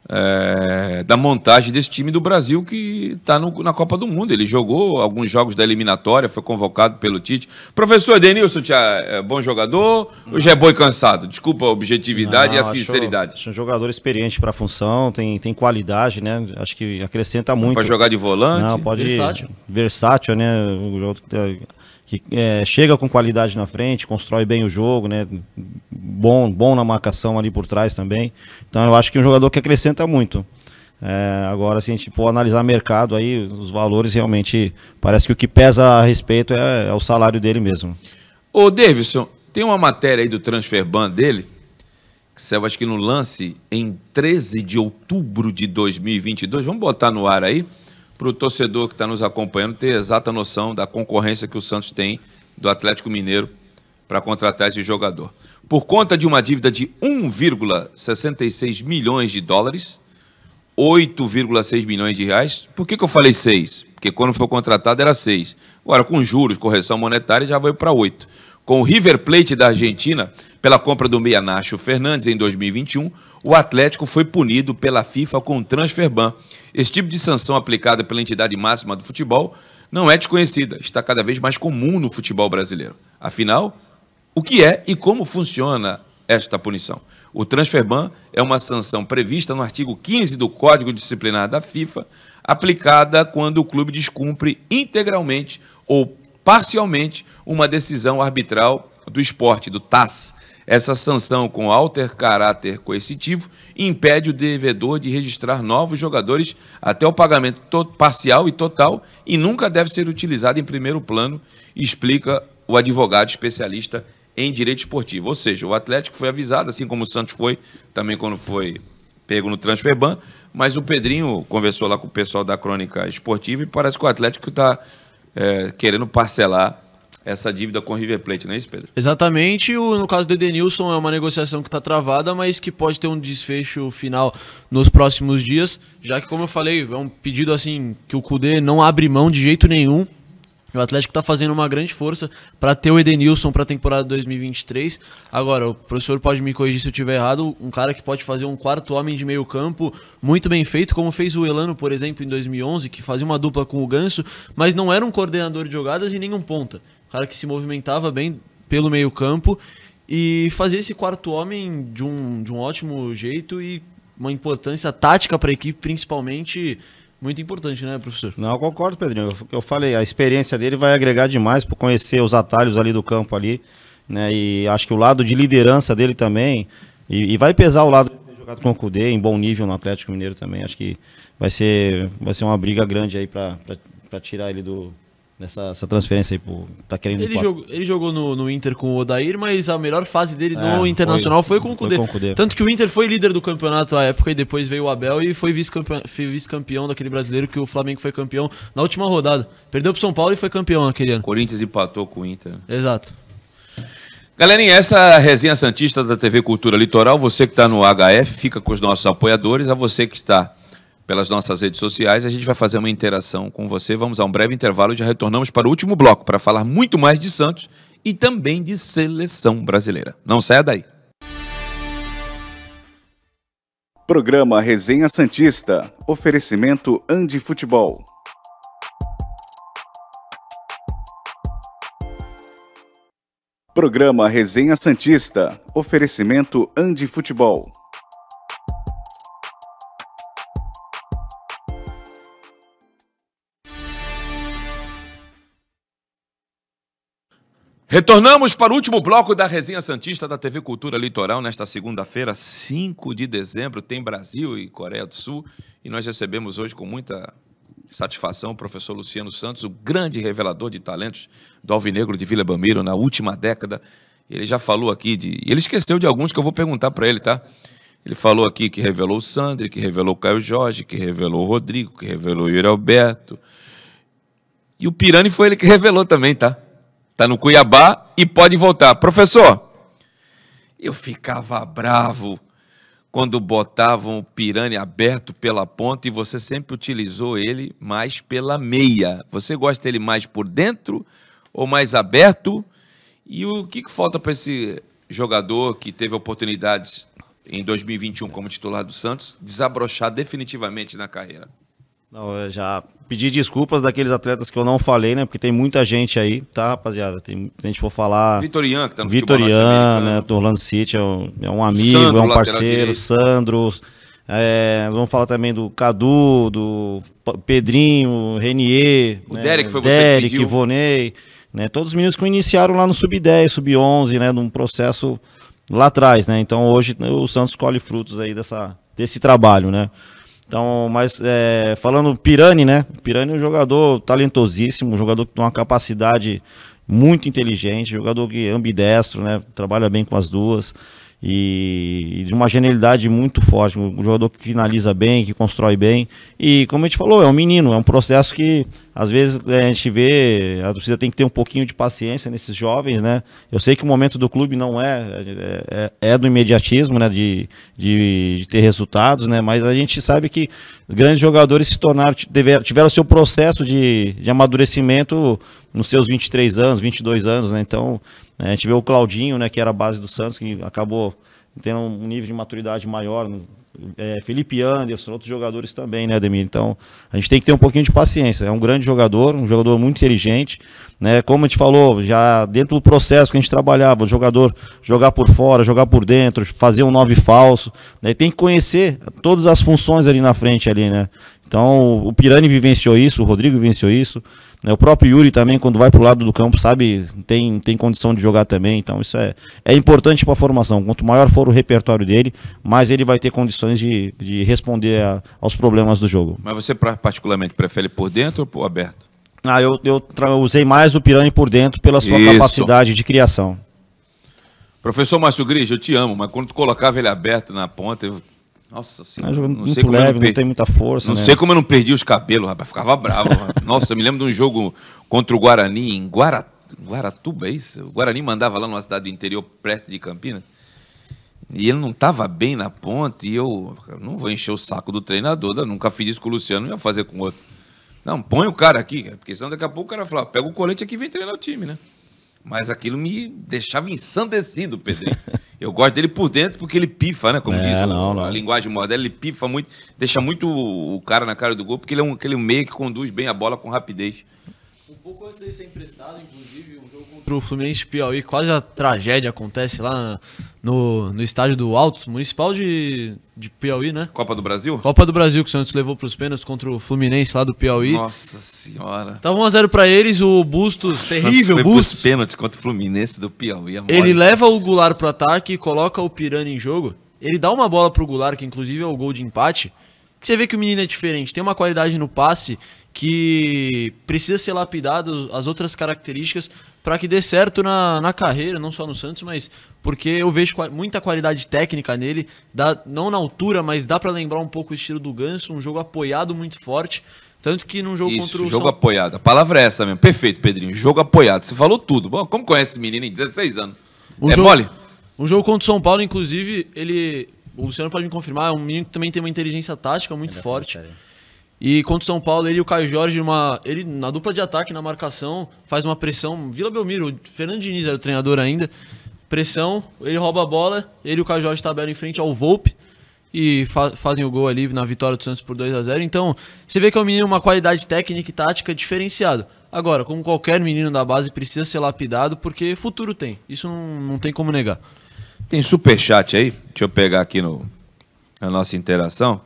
é, da montagem desse time do Brasil que está na Copa do Mundo. Ele jogou alguns jogos da eliminatória, foi convocado pelo Tite. Professor Denilson, tia, é bom jogador ou já é boi cansado? Desculpa a objetividade Não, e a sinceridade. Acho, acho um jogador experiente para a função, tem, tem qualidade, né? Acho que acrescenta muito. Para jogar de volante? Não, pode versátil. versátil, né? É, que é, chega com qualidade na frente, constrói bem o jogo, né? Bom, bom na marcação ali por trás também. Então eu acho que é um jogador que acrescenta muito. É, agora, se a gente for analisar mercado aí, os valores realmente parece que o que pesa a respeito é, é o salário dele mesmo. Ô Davidson, tem uma matéria aí do transfer ban dele, que serve acho que no lance em 13 de outubro de 2022, vamos botar no ar aí, para o torcedor que está nos acompanhando ter exata noção da concorrência que o Santos tem do Atlético Mineiro para contratar esse jogador. Por conta de uma dívida de 1,66 milhões de dólares, 8,6 milhões de reais. Por que, que eu falei 6? Porque quando foi contratado era 6. Agora, com juros, correção monetária, já vai para 8. Com o River Plate da Argentina, pela compra do meia Nacho Fernandes em 2021, o Atlético foi punido pela FIFA com transfer ban esse tipo de sanção aplicada pela entidade máxima do futebol não é desconhecida, está cada vez mais comum no futebol brasileiro. Afinal, o que é e como funciona esta punição? O transfer ban é uma sanção prevista no artigo 15 do Código Disciplinar da FIFA, aplicada quando o clube descumpre integralmente ou parcialmente uma decisão arbitral do Esporte, do TAS. Essa sanção com alter caráter coercitivo impede o devedor de registrar novos jogadores até o pagamento parcial e total e nunca deve ser utilizada em primeiro plano, explica o advogado especialista em direito esportivo. Ou seja, o Atlético foi avisado, assim como o Santos foi também quando foi pego no Transferban, mas o Pedrinho conversou lá com o pessoal da Crônica Esportiva e parece que o Atlético está é, eh, querendo parcelar essa dívida com o River Plate, não é isso, Pedro? Exatamente. O, no caso do Edenilson, é uma negociação que está travada, mas que pode ter um desfecho final nos próximos dias, já que, como eu falei, é um pedido assim que o Cudê não abre mão de jeito nenhum. O Atlético está fazendo uma grande força para ter o Edenilson para a temporada 2023. Agora, o professor pode me corrigir se eu estiver errado. Um cara que pode fazer um quarto homem de meio campo muito bem feito, como fez o Elano, por exemplo, em 2011, que fazia uma dupla com o Ganso, mas não era um coordenador de jogadas e nem um ponta cara que se movimentava bem pelo meio campo e fazia esse quarto homem de um, de um ótimo jeito e uma importância tática para a equipe, principalmente, muito importante, né, professor? Não, eu concordo, Pedrinho. Eu, eu falei, a experiência dele vai agregar demais para conhecer os atalhos ali do campo ali, né? E acho que o lado de liderança dele também, e, e vai pesar o lado de ter jogado com o Cudê em bom nível no Atlético Mineiro também. Acho que vai ser, vai ser uma briga grande aí para tirar ele do, nessa essa transferência aí pro, tá querendo ele jogou, ele jogou no, no, Inter com o Odair mas a melhor fase dele é, no Internacional foi, com foi, com o Cudê tanto que o Inter foi líder do campeonato à época e depois veio o Abel e foi vice-campeão vice -campeão daquele brasileiro que o Flamengo foi campeão na última rodada perdeu pro São Paulo e foi campeão naquele ano Corinthians empatou com o Inter exato Galerinha, essa é a resenha Santista da TV Cultura Litoral, você que está no HF, fica com os nossos apoiadores, a você que está pelas nossas redes sociais. A gente vai fazer uma interação com você. Vamos a um breve intervalo e já retornamos para o último bloco para falar muito mais de Santos e também de seleção brasileira. Não saia daí. Programa Resenha Santista. Oferecimento Andi Futebol. Programa Resenha Santista. Oferecimento Andi Futebol. Retornamos para o último bloco da Resenha Santista da TV Cultura Litoral. Nesta segunda-feira, 5 de dezembro, tem Brasil e Coreia do Sul. E nós recebemos hoje com muita satisfação o professor Luciano Santos, o grande revelador de talentos do Alvinegro de Vila Belmiro na última década. Ele já falou aqui de. Ele esqueceu de alguns que eu vou perguntar para ele, tá? Ele falou aqui que revelou o Sandri, que revelou o Caio Jorge, que revelou o Rodrigo, que revelou o Yuri Alberto. E o Pirani foi ele que revelou também, tá? está no Cuiabá e pode voltar. Professor, eu ficava bravo quando botavam o piranha aberto pela ponta e você sempre utilizou ele mais pela meia. Você gosta dele mais por dentro ou mais aberto? E o que, que falta para esse jogador que teve oportunidades em 2021 como titular do Santos desabrochar definitivamente na carreira? Não, eu já pedi desculpas daqueles atletas que eu não falei, né? Porque tem muita gente aí, tá, rapaziada? Tem, se a gente for falar. Vitorian, que tá no Vitorian, né? Do Orlando City, é um, é um amigo, Sandro, é um parceiro, Sandro. É, vamos falar também do Cadu, do Pedrinho, Renier. O né? Derek foi Derek, você que pediu. Vonei, né? Todos os meninos que iniciaram lá no Sub-10, Sub-11, né? Num processo lá atrás, né? Então hoje o Santos colhe frutos aí dessa, desse trabalho, né? Então, mas é, falando Pirani, né? Pirani é um jogador talentosíssimo, um jogador que tem uma capacidade muito inteligente, jogador que é ambidestro, né? Trabalha bem com as duas e, de uma genialidade muito forte. Um jogador que finaliza bem, que constrói bem. E como a gente falou, é um menino, é um processo que às vezes é, a gente vê, a torcida tem que ter um pouquinho de paciência nesses jovens, né? Eu sei que o momento do clube não é, é, é, é do imediatismo, né? De, de, de, ter resultados, né? Mas a gente sabe que grandes jogadores se tornaram, tiveram seu processo de, de amadurecimento nos seus 23 anos, 22 anos, né? Então, né? A gente vê o Claudinho, né, que era a base do Santos, que acabou tendo um nível de maturidade maior. É, Felipe Anderson, outros jogadores também, né, Ademir? Então, a gente tem que ter um pouquinho de paciência. É um grande jogador, um jogador muito inteligente. Né? Como a gente falou, já dentro do processo que a gente trabalhava, o jogador jogar por fora, jogar por dentro, fazer um nove falso. Né? Tem que conhecer todas as funções ali na frente, ali, né? Então, o Pirani vivenciou isso, o Rodrigo vivenciou isso, né? o próprio Yuri também, quando vai para o lado do campo, sabe, tem, tem condição de jogar também. Então, isso é, é importante para a formação. Quanto maior for o repertório dele, mais ele vai ter condições de, de responder a, aos problemas do jogo. Mas você, particularmente, prefere por dentro ou por aberto? Ah, eu, eu, eu usei mais o Pirani por dentro pela sua isso. capacidade de criação. Professor Márcio Gris, eu te amo, mas quando tu colocava ele aberto na ponta, eu nossa senhora. não muito leve, não, não, tem muita força. Não né? sei como eu não perdi os cabelos, rapaz. Ficava bravo. Né? Nossa, eu me lembro de um jogo contra o Guarani em Guaratuba, é isso? O Guarani mandava lá numa cidade do interior, perto de Campinas. E ele não estava bem na ponte. E eu não vou encher o saco do treinador. Eu nunca fiz isso com o Luciano, não ia fazer com outro. Não, põe o cara aqui, porque senão daqui a pouco o cara fala, pega o colete aqui e vem treinar o time, né? Mas aquilo me deixava ensandecido, Pedrinho. Eu gosto dele por dentro porque ele pifa, né? Como é, diz não, não. a linguagem moderna, ele pifa muito, deixa muito o cara na cara do gol, porque ele é um, aquele meio que conduz bem a bola com rapidez. Um pouco antes dele ser emprestado, inclusive, um jogo contra o Fluminense Piauí, quase a tragédia acontece lá no, no estádio do Altos, municipal de, de Piauí, né? Copa do Brasil? Copa do Brasil, que o Santos levou para os pênaltis contra o Fluminense lá do Piauí. Nossa senhora. Tava tá 1x0 para eles, o Bustos, terrível Bustos. pênaltis contra o Fluminense do Piauí. Amor. É Ele leva o Goulart pro ataque, coloca o Pirani em jogo. Ele dá uma bola pro Goulart, que inclusive é o gol de empate. Que você vê que o menino é diferente, tem uma qualidade no passe que precisa ser lapidado, as outras características para que dê certo na, na carreira, não só no Santos, mas porque eu vejo muita qualidade técnica nele, dá, não na altura, mas dá para lembrar um pouco o estilo do Ganso, um jogo apoiado muito forte. Tanto que num jogo Isso, contra o jogo São... apoiado. A palavra é essa mesmo. Perfeito, Pedrinho. Jogo apoiado. Você falou tudo. Bom, como conhece esse menino em 16 anos? Um é jogo... mole? Um jogo contra o São Paulo, inclusive, ele... O Luciano pode me confirmar, é um menino que também tem uma inteligência tática muito ele é forte. É e contra o São Paulo, ele e o Caio Jorge, uma, ele na dupla de ataque, na marcação, faz uma pressão. Vila Belmiro, Fernando Diniz era o treinador ainda. Pressão, ele rouba a bola, ele e o Caio Jorge tabelam em frente ao Volpe e fa fazem o gol ali na vitória do Santos por 2 a 0 Então, você vê que é um menino uma qualidade técnica e tática diferenciada. Agora, como qualquer menino da base, precisa ser lapidado porque futuro tem. Isso não, não tem como negar. Tem super chat aí? Deixa eu pegar aqui no, a nossa interação.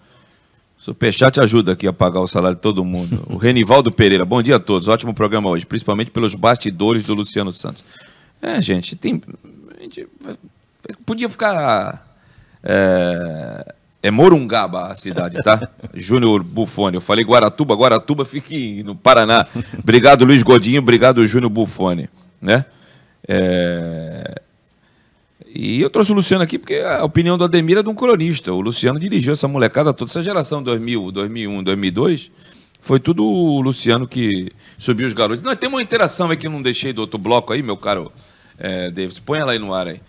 Superchat ajuda aqui a pagar o salário de todo mundo. O Renivaldo Pereira, bom dia a todos. Ótimo programa hoje, principalmente pelos bastidores do Luciano Santos. É, gente, tem. Gente, podia ficar. É, é Morungaba a cidade, tá? Júnior Bufone. Eu falei Guaratuba, Guaratuba fique no Paraná. Obrigado, Luiz Godinho. Obrigado, Júnior Bufone. Né? É, e eu trouxe o Luciano aqui porque a opinião do Ademir é de um cronista. O Luciano dirigiu essa molecada toda, essa geração 2000, 2001, 2002. Foi tudo o Luciano que subiu os garotos. Não, tem uma interação aí que eu não deixei do outro bloco aí, meu caro é, Põe ela aí no ar aí.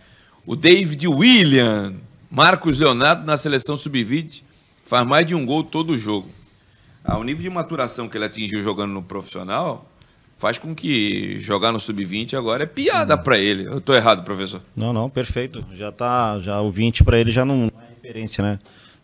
O David William, Marcos Leonardo na seleção sub-20, faz mais de um gol todo o jogo. Ah, o nível de maturação que ele atingiu jogando no profissional faz com que jogar no sub-20 agora é piada uhum. para ele. Eu tô errado, professor? Não, não, perfeito. Já tá, já o 20 para ele já não é referência, né?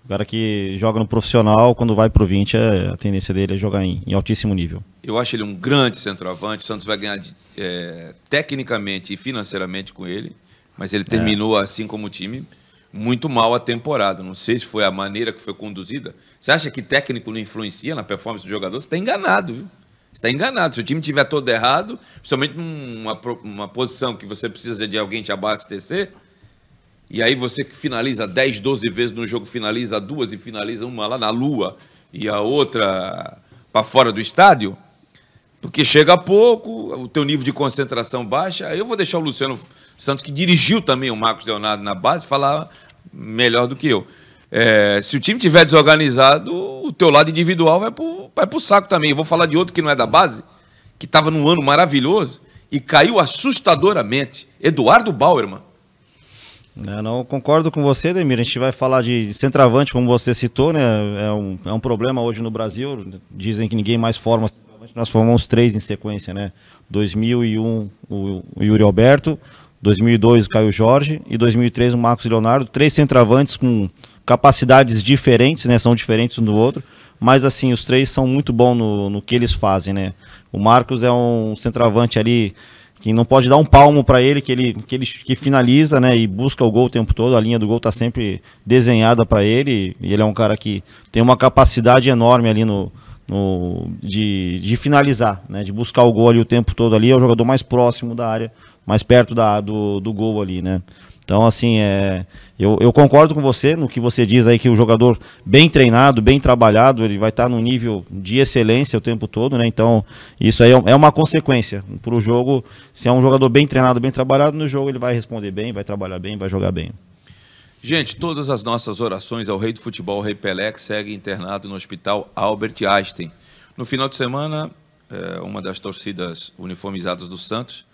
O cara que joga no profissional, quando vai pro 20, é, a tendência dele é jogar em, em, altíssimo nível. Eu acho ele um grande centroavante. O Santos vai ganhar é, tecnicamente e financeiramente com ele, mas ele é. terminou é. assim como o time muito mal a temporada. Não sei se foi a maneira que foi conduzida. Você acha que técnico não influencia na performance do jogador? Você está enganado, viu? está enganado. Se o time tiver todo errado, principalmente numa uma posição que você precisa de alguém te abastecer, e aí você que finaliza 10, 12 vezes no jogo, finaliza duas e finaliza uma lá na lua e a outra para fora do estádio, porque chega pouco, o teu nível de concentração baixa. eu vou deixar o Luciano Santos, que dirigiu também o Marcos Leonardo na base, falar melhor do que eu. É, se o time tiver desorganizado, o teu lado individual vai pro, vai pro saco também. Eu vou falar de outro que não é da base, que estava num ano maravilhoso e caiu assustadoramente. Eduardo Bauerman. É, eu não concordo com você, Demir. A gente vai falar de centroavante, como você citou, né? É um, é um problema hoje no Brasil. Dizem que ninguém mais forma Nós formamos três em sequência, né? 2001 o Yuri Alberto, 2002 o Caio Jorge e 2003 o Marcos Leonardo. Três centroavantes com capacidades diferentes, né? São diferentes um do outro. Mas assim, os três são muito bons no, no que eles fazem, né? O Marcos é um centroavante ali que não pode dar um palmo para ele que ele que ele que finaliza, né, e busca o gol o tempo todo, a linha do gol tá sempre desenhada para ele, e ele é um cara que tem uma capacidade enorme ali no, no de, de finalizar, né, de buscar o gol ali o tempo todo ali, é o jogador mais próximo da área, mais perto da, do, do gol ali, né? Então assim, é eu, eu, concordo com você no que você diz aí que o jogador bem treinado, bem trabalhado, ele vai estar tá num nível de excelência o tempo todo, né? Então, isso aí é, é uma consequência para o jogo. Se é um jogador bem treinado, bem trabalhado, no jogo ele vai responder bem, vai trabalhar bem, vai jogar bem. Gente, todas as nossas orações ao rei do futebol, rei Pelé, que segue internado no hospital Albert Einstein. No final de semana, eh, uma das torcidas uniformizadas do Santos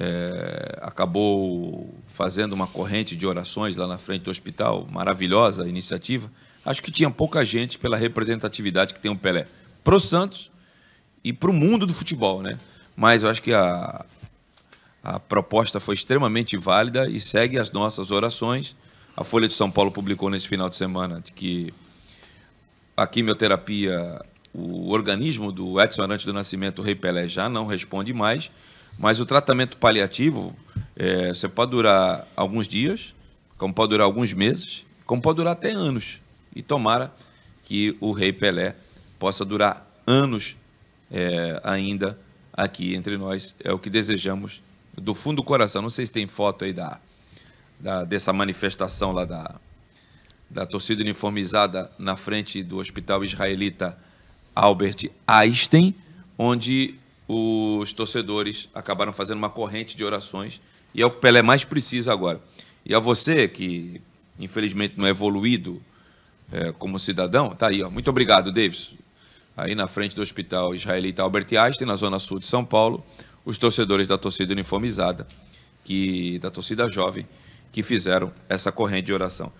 é, acabou fazendo uma corrente de orações lá na frente do hospital, maravilhosa iniciativa. Acho que tinha pouca gente pela representatividade que tem o Pelé para o Santos e para o mundo do futebol, né? Mas eu acho que a, a proposta foi extremamente válida e segue as nossas orações. A Folha de São Paulo publicou nesse final de semana de que a quimioterapia, o organismo do Edson Arantes do Nascimento, o Rei Pelé, já não responde mais. Mas o tratamento paliativo, é, você pode durar alguns dias, como pode durar alguns meses, como pode durar até anos. E tomara que o Rei Pelé possa durar anos é, ainda aqui entre nós. É o que desejamos do fundo do coração. Não sei se tem foto aí da, da dessa manifestação lá da, da torcida uniformizada na frente do hospital israelita Albert Einstein, onde os torcedores acabaram fazendo uma corrente de orações e é o que o Pelé mais precisa agora. E a você que infelizmente não é evoluído é, como cidadão, tá aí, ó. Muito obrigado, Davis. Aí na frente do Hospital Israelita Albert Einstein, na zona sul de São Paulo, os torcedores da torcida uniformizada, que da torcida jovem, que fizeram essa corrente de oração.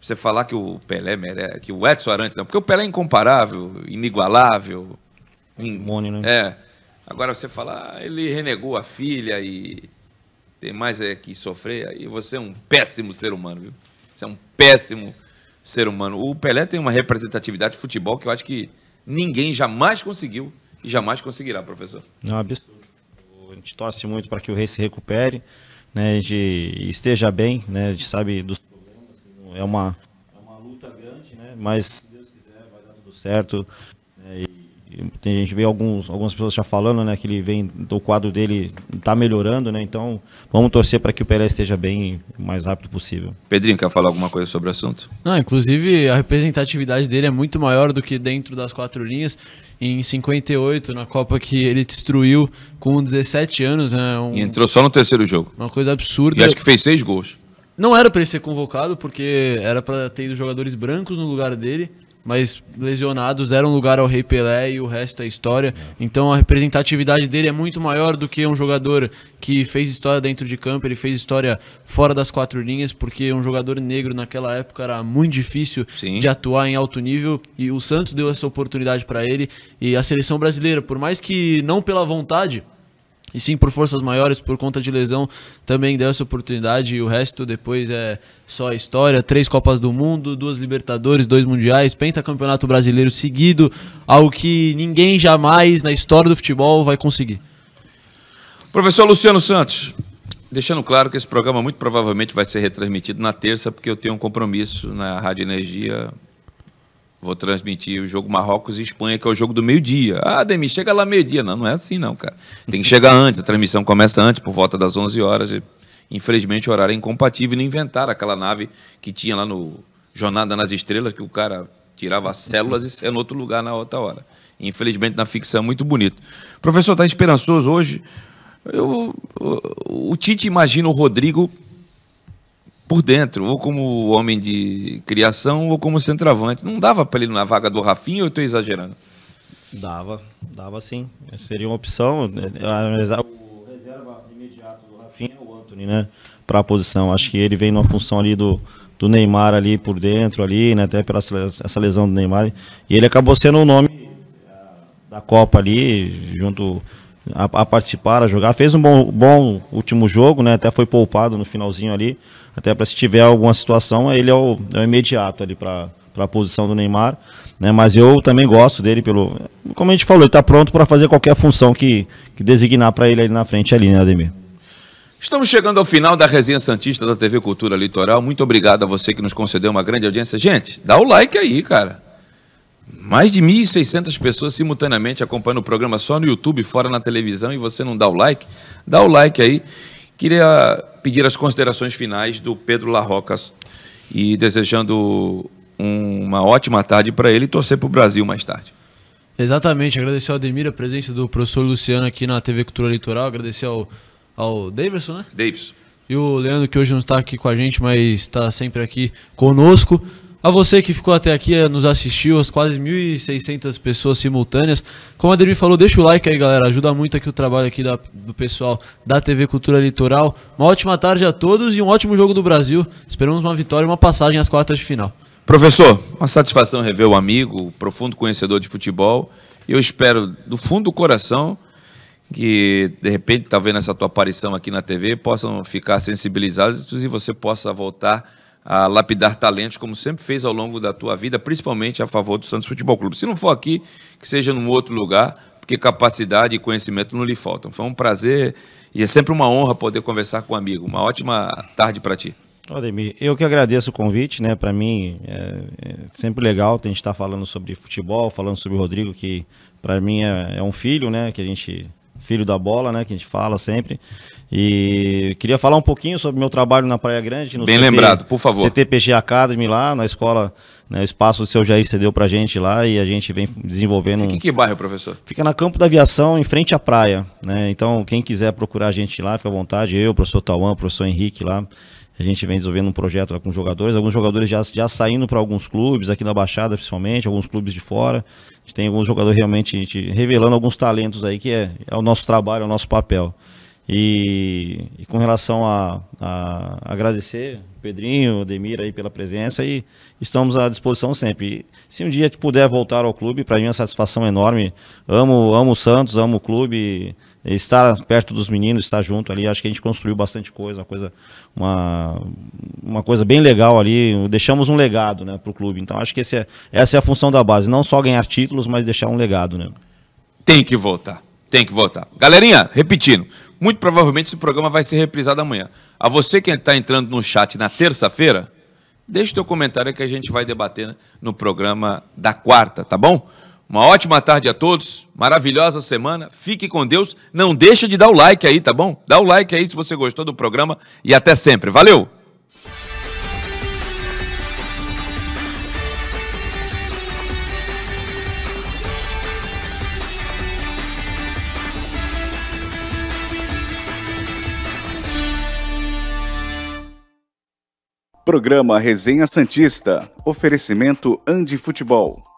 Você falar que o Pelé merece, que o Edson Arantes não, porque o Pelé é incomparável, inigualável, Um demônio, né? É Agora você fala, ah, ele renegou a filha e tem mais é que sofrer. Aí você é um péssimo ser humano, viu? Você é um péssimo ser humano. O Pelé tem uma representatividade de futebol que eu acho que ninguém jamais conseguiu e jamais conseguirá, professor. É um absurdo. A gente torce muito para que o rei se recupere, né? De esteja bem, né? A gente sabe dos problemas. Assim, é uma, é uma luta grande, né? Mas se Deus quiser, vai dar tudo certo tem gente vê alguns, algumas pessoas já falando, né, que ele vem, o quadro dele está melhorando, né? Então, vamos torcer para que o Pelé esteja bem o mais rápido possível. Pedrinho, quer falar alguma coisa sobre o assunto? Não, inclusive a representatividade dele é muito maior do que dentro das quatro linhas. Em 58, na Copa que ele destruiu com 17 anos, né? Um, e entrou só no terceiro jogo. Uma coisa absurda. E acho que fez seis gols. Não era para ele ser convocado, porque era para ter ido jogadores brancos no lugar dele mas lesionados deram lugar ao Rei Pelé e o resto é história. Então a representatividade dele é muito maior do que um jogador que fez história dentro de campo, ele fez história fora das quatro linhas, porque um jogador negro naquela época era muito difícil Sim. de atuar em alto nível e o Santos deu essa oportunidade para ele e a seleção brasileira, por mais que não pela vontade, e sim, por forças maiores, por conta de lesão, também deu essa oportunidade. E o resto depois é só história. Três Copas do Mundo, duas Libertadores, dois Mundiais, pentacampeonato brasileiro seguido. Algo que ninguém jamais na história do futebol vai conseguir. Professor Luciano Santos, deixando claro que esse programa muito provavelmente vai ser retransmitido na terça, porque eu tenho um compromisso na Rádio Energia vou transmitir o jogo Marrocos e Espanha, que é o jogo do meio-dia. Ah, Demi, chega lá meio-dia. Não, não é assim não, cara. Tem que chegar antes, a transmissão começa antes, por volta das 11 horas. E, infelizmente, o horário é incompatível. e Não inventaram aquela nave que tinha lá no Jornada nas Estrelas, que o cara tirava células e saia em outro lugar na outra hora. Infelizmente, na ficção é muito bonito. Professor, está esperançoso hoje? Eu, o Tite imagina o Rodrigo por dentro, ou como homem de criação, ou como centroavante. Não dava para ele na vaga do Rafinha ou eu estou exagerando? Dava, dava sim. Seria uma opção. Eh, eh, o reserva imediato do Rafinha é o Anthony, né? Para a posição. Acho que ele vem numa função ali do, do Neymar ali por dentro, ali, né? Até pela essa lesão do Neymar. E ele acabou sendo o nome eh, da Copa ali, junto a, a, participar, a jogar. Fez um bom, bom último jogo, né? Até foi poupado no finalzinho ali. Até para se tiver alguma situação, ele é o, é o imediato ali para a posição do Neymar. Né? Mas eu também gosto dele pelo. Como a gente falou, ele está pronto para fazer qualquer função que, que designar para ele ali na frente, ali, né, Ademir? Estamos chegando ao final da resenha Santista da TV Cultura Litoral. Muito obrigado a você que nos concedeu uma grande audiência. Gente, dá o like aí, cara. Mais de 1.600 pessoas simultaneamente acompanhando o programa só no YouTube, fora na televisão, e você não dá o like? Dá o like aí. Queria pedir as considerações finais do Pedro Larrocas e desejando uma ótima tarde para ele e torcer para o Brasil mais tarde. Exatamente, agradecer ao Ademir a presença do professor Luciano aqui na TV Cultura Eleitoral, agradecer ao, ao Davidson, né? Davidson. E o Leandro, que hoje não está aqui com a gente, mas está sempre aqui conosco. A você que ficou até aqui, eh, nos assistiu, as quase 1.600 pessoas simultâneas. Como a Derby falou, deixa o like aí, galera. Ajuda muito aqui o trabalho aqui da, do pessoal da TV Cultura Litoral. Uma ótima tarde a todos e um ótimo jogo do Brasil. Esperamos uma vitória e uma passagem às quartas de final. Professor, uma satisfação rever o amigo, profundo conhecedor de futebol. Eu espero, do fundo do coração, que de repente, talvez nessa tua aparição aqui na TV, possam ficar sensibilizados e você possa voltar a lapidar talentos, como sempre fez ao longo da tua vida, principalmente a favor do Santos Futebol Clube. Se não for aqui, que seja num outro lugar, porque capacidade e conhecimento não lhe faltam. Foi um prazer e é sempre uma honra poder conversar com um amigo. Uma ótima tarde para ti. Ademir, eu que agradeço o convite, né? Para mim é, é, sempre legal a gente estar tá falando sobre futebol, falando sobre o Rodrigo, que para mim é, é, um filho, né? Que a gente filho da bola, né? Que a gente fala sempre. E queria falar um pouquinho sobre meu trabalho na Praia Grande. Bem CT, lembrado, por favor. CTPG Academy lá, na escola, né, o espaço do seu Jair cedeu pra gente lá e a gente vem desenvolvendo. Fica em que bairro, professor? Fica na Campo da Aviação, em frente à praia, né? Então, quem quiser procurar a gente lá, fica à vontade. Eu, o professor Tauan, o professor Henrique lá. A gente vem desenvolvendo um projeto com jogadores, alguns jogadores já, já saindo para alguns clubes, aqui na Baixada principalmente, alguns clubes de fora. A gente tem alguns jogadores realmente gente, revelando alguns talentos aí, que é, é o nosso trabalho, é o nosso papel. E, e, com relação a, a agradecer Pedrinho, Demir aí pela presença e estamos à disposição sempre. E, se um dia puder voltar ao clube, para mim é uma satisfação enorme. Amo, amo o Santos, amo o clube estar perto dos meninos, estar junto ali, acho que a gente construiu bastante coisa, uma coisa, uma, uma coisa bem legal ali, deixamos um legado né, para o clube. Então acho que é, essa é a função da base, não só ganhar títulos, mas deixar um legado. Né? Tem que voltar, tem que voltar, Galerinha, repetindo, muito provavelmente esse programa vai ser reprisado amanhã. A você que está entrando no chat na terça-feira, deixe seu comentário que a gente vai debater né, no programa da quarta, tá bom? Uma ótima tarde a todos, maravilhosa semana. Fique com Deus. Não deixa de dar o like aí, tá bom? Dá o like aí se você gostou do programa e até sempre. Valeu! Programa Resenha Santista. Oferecimento Andi Futebol.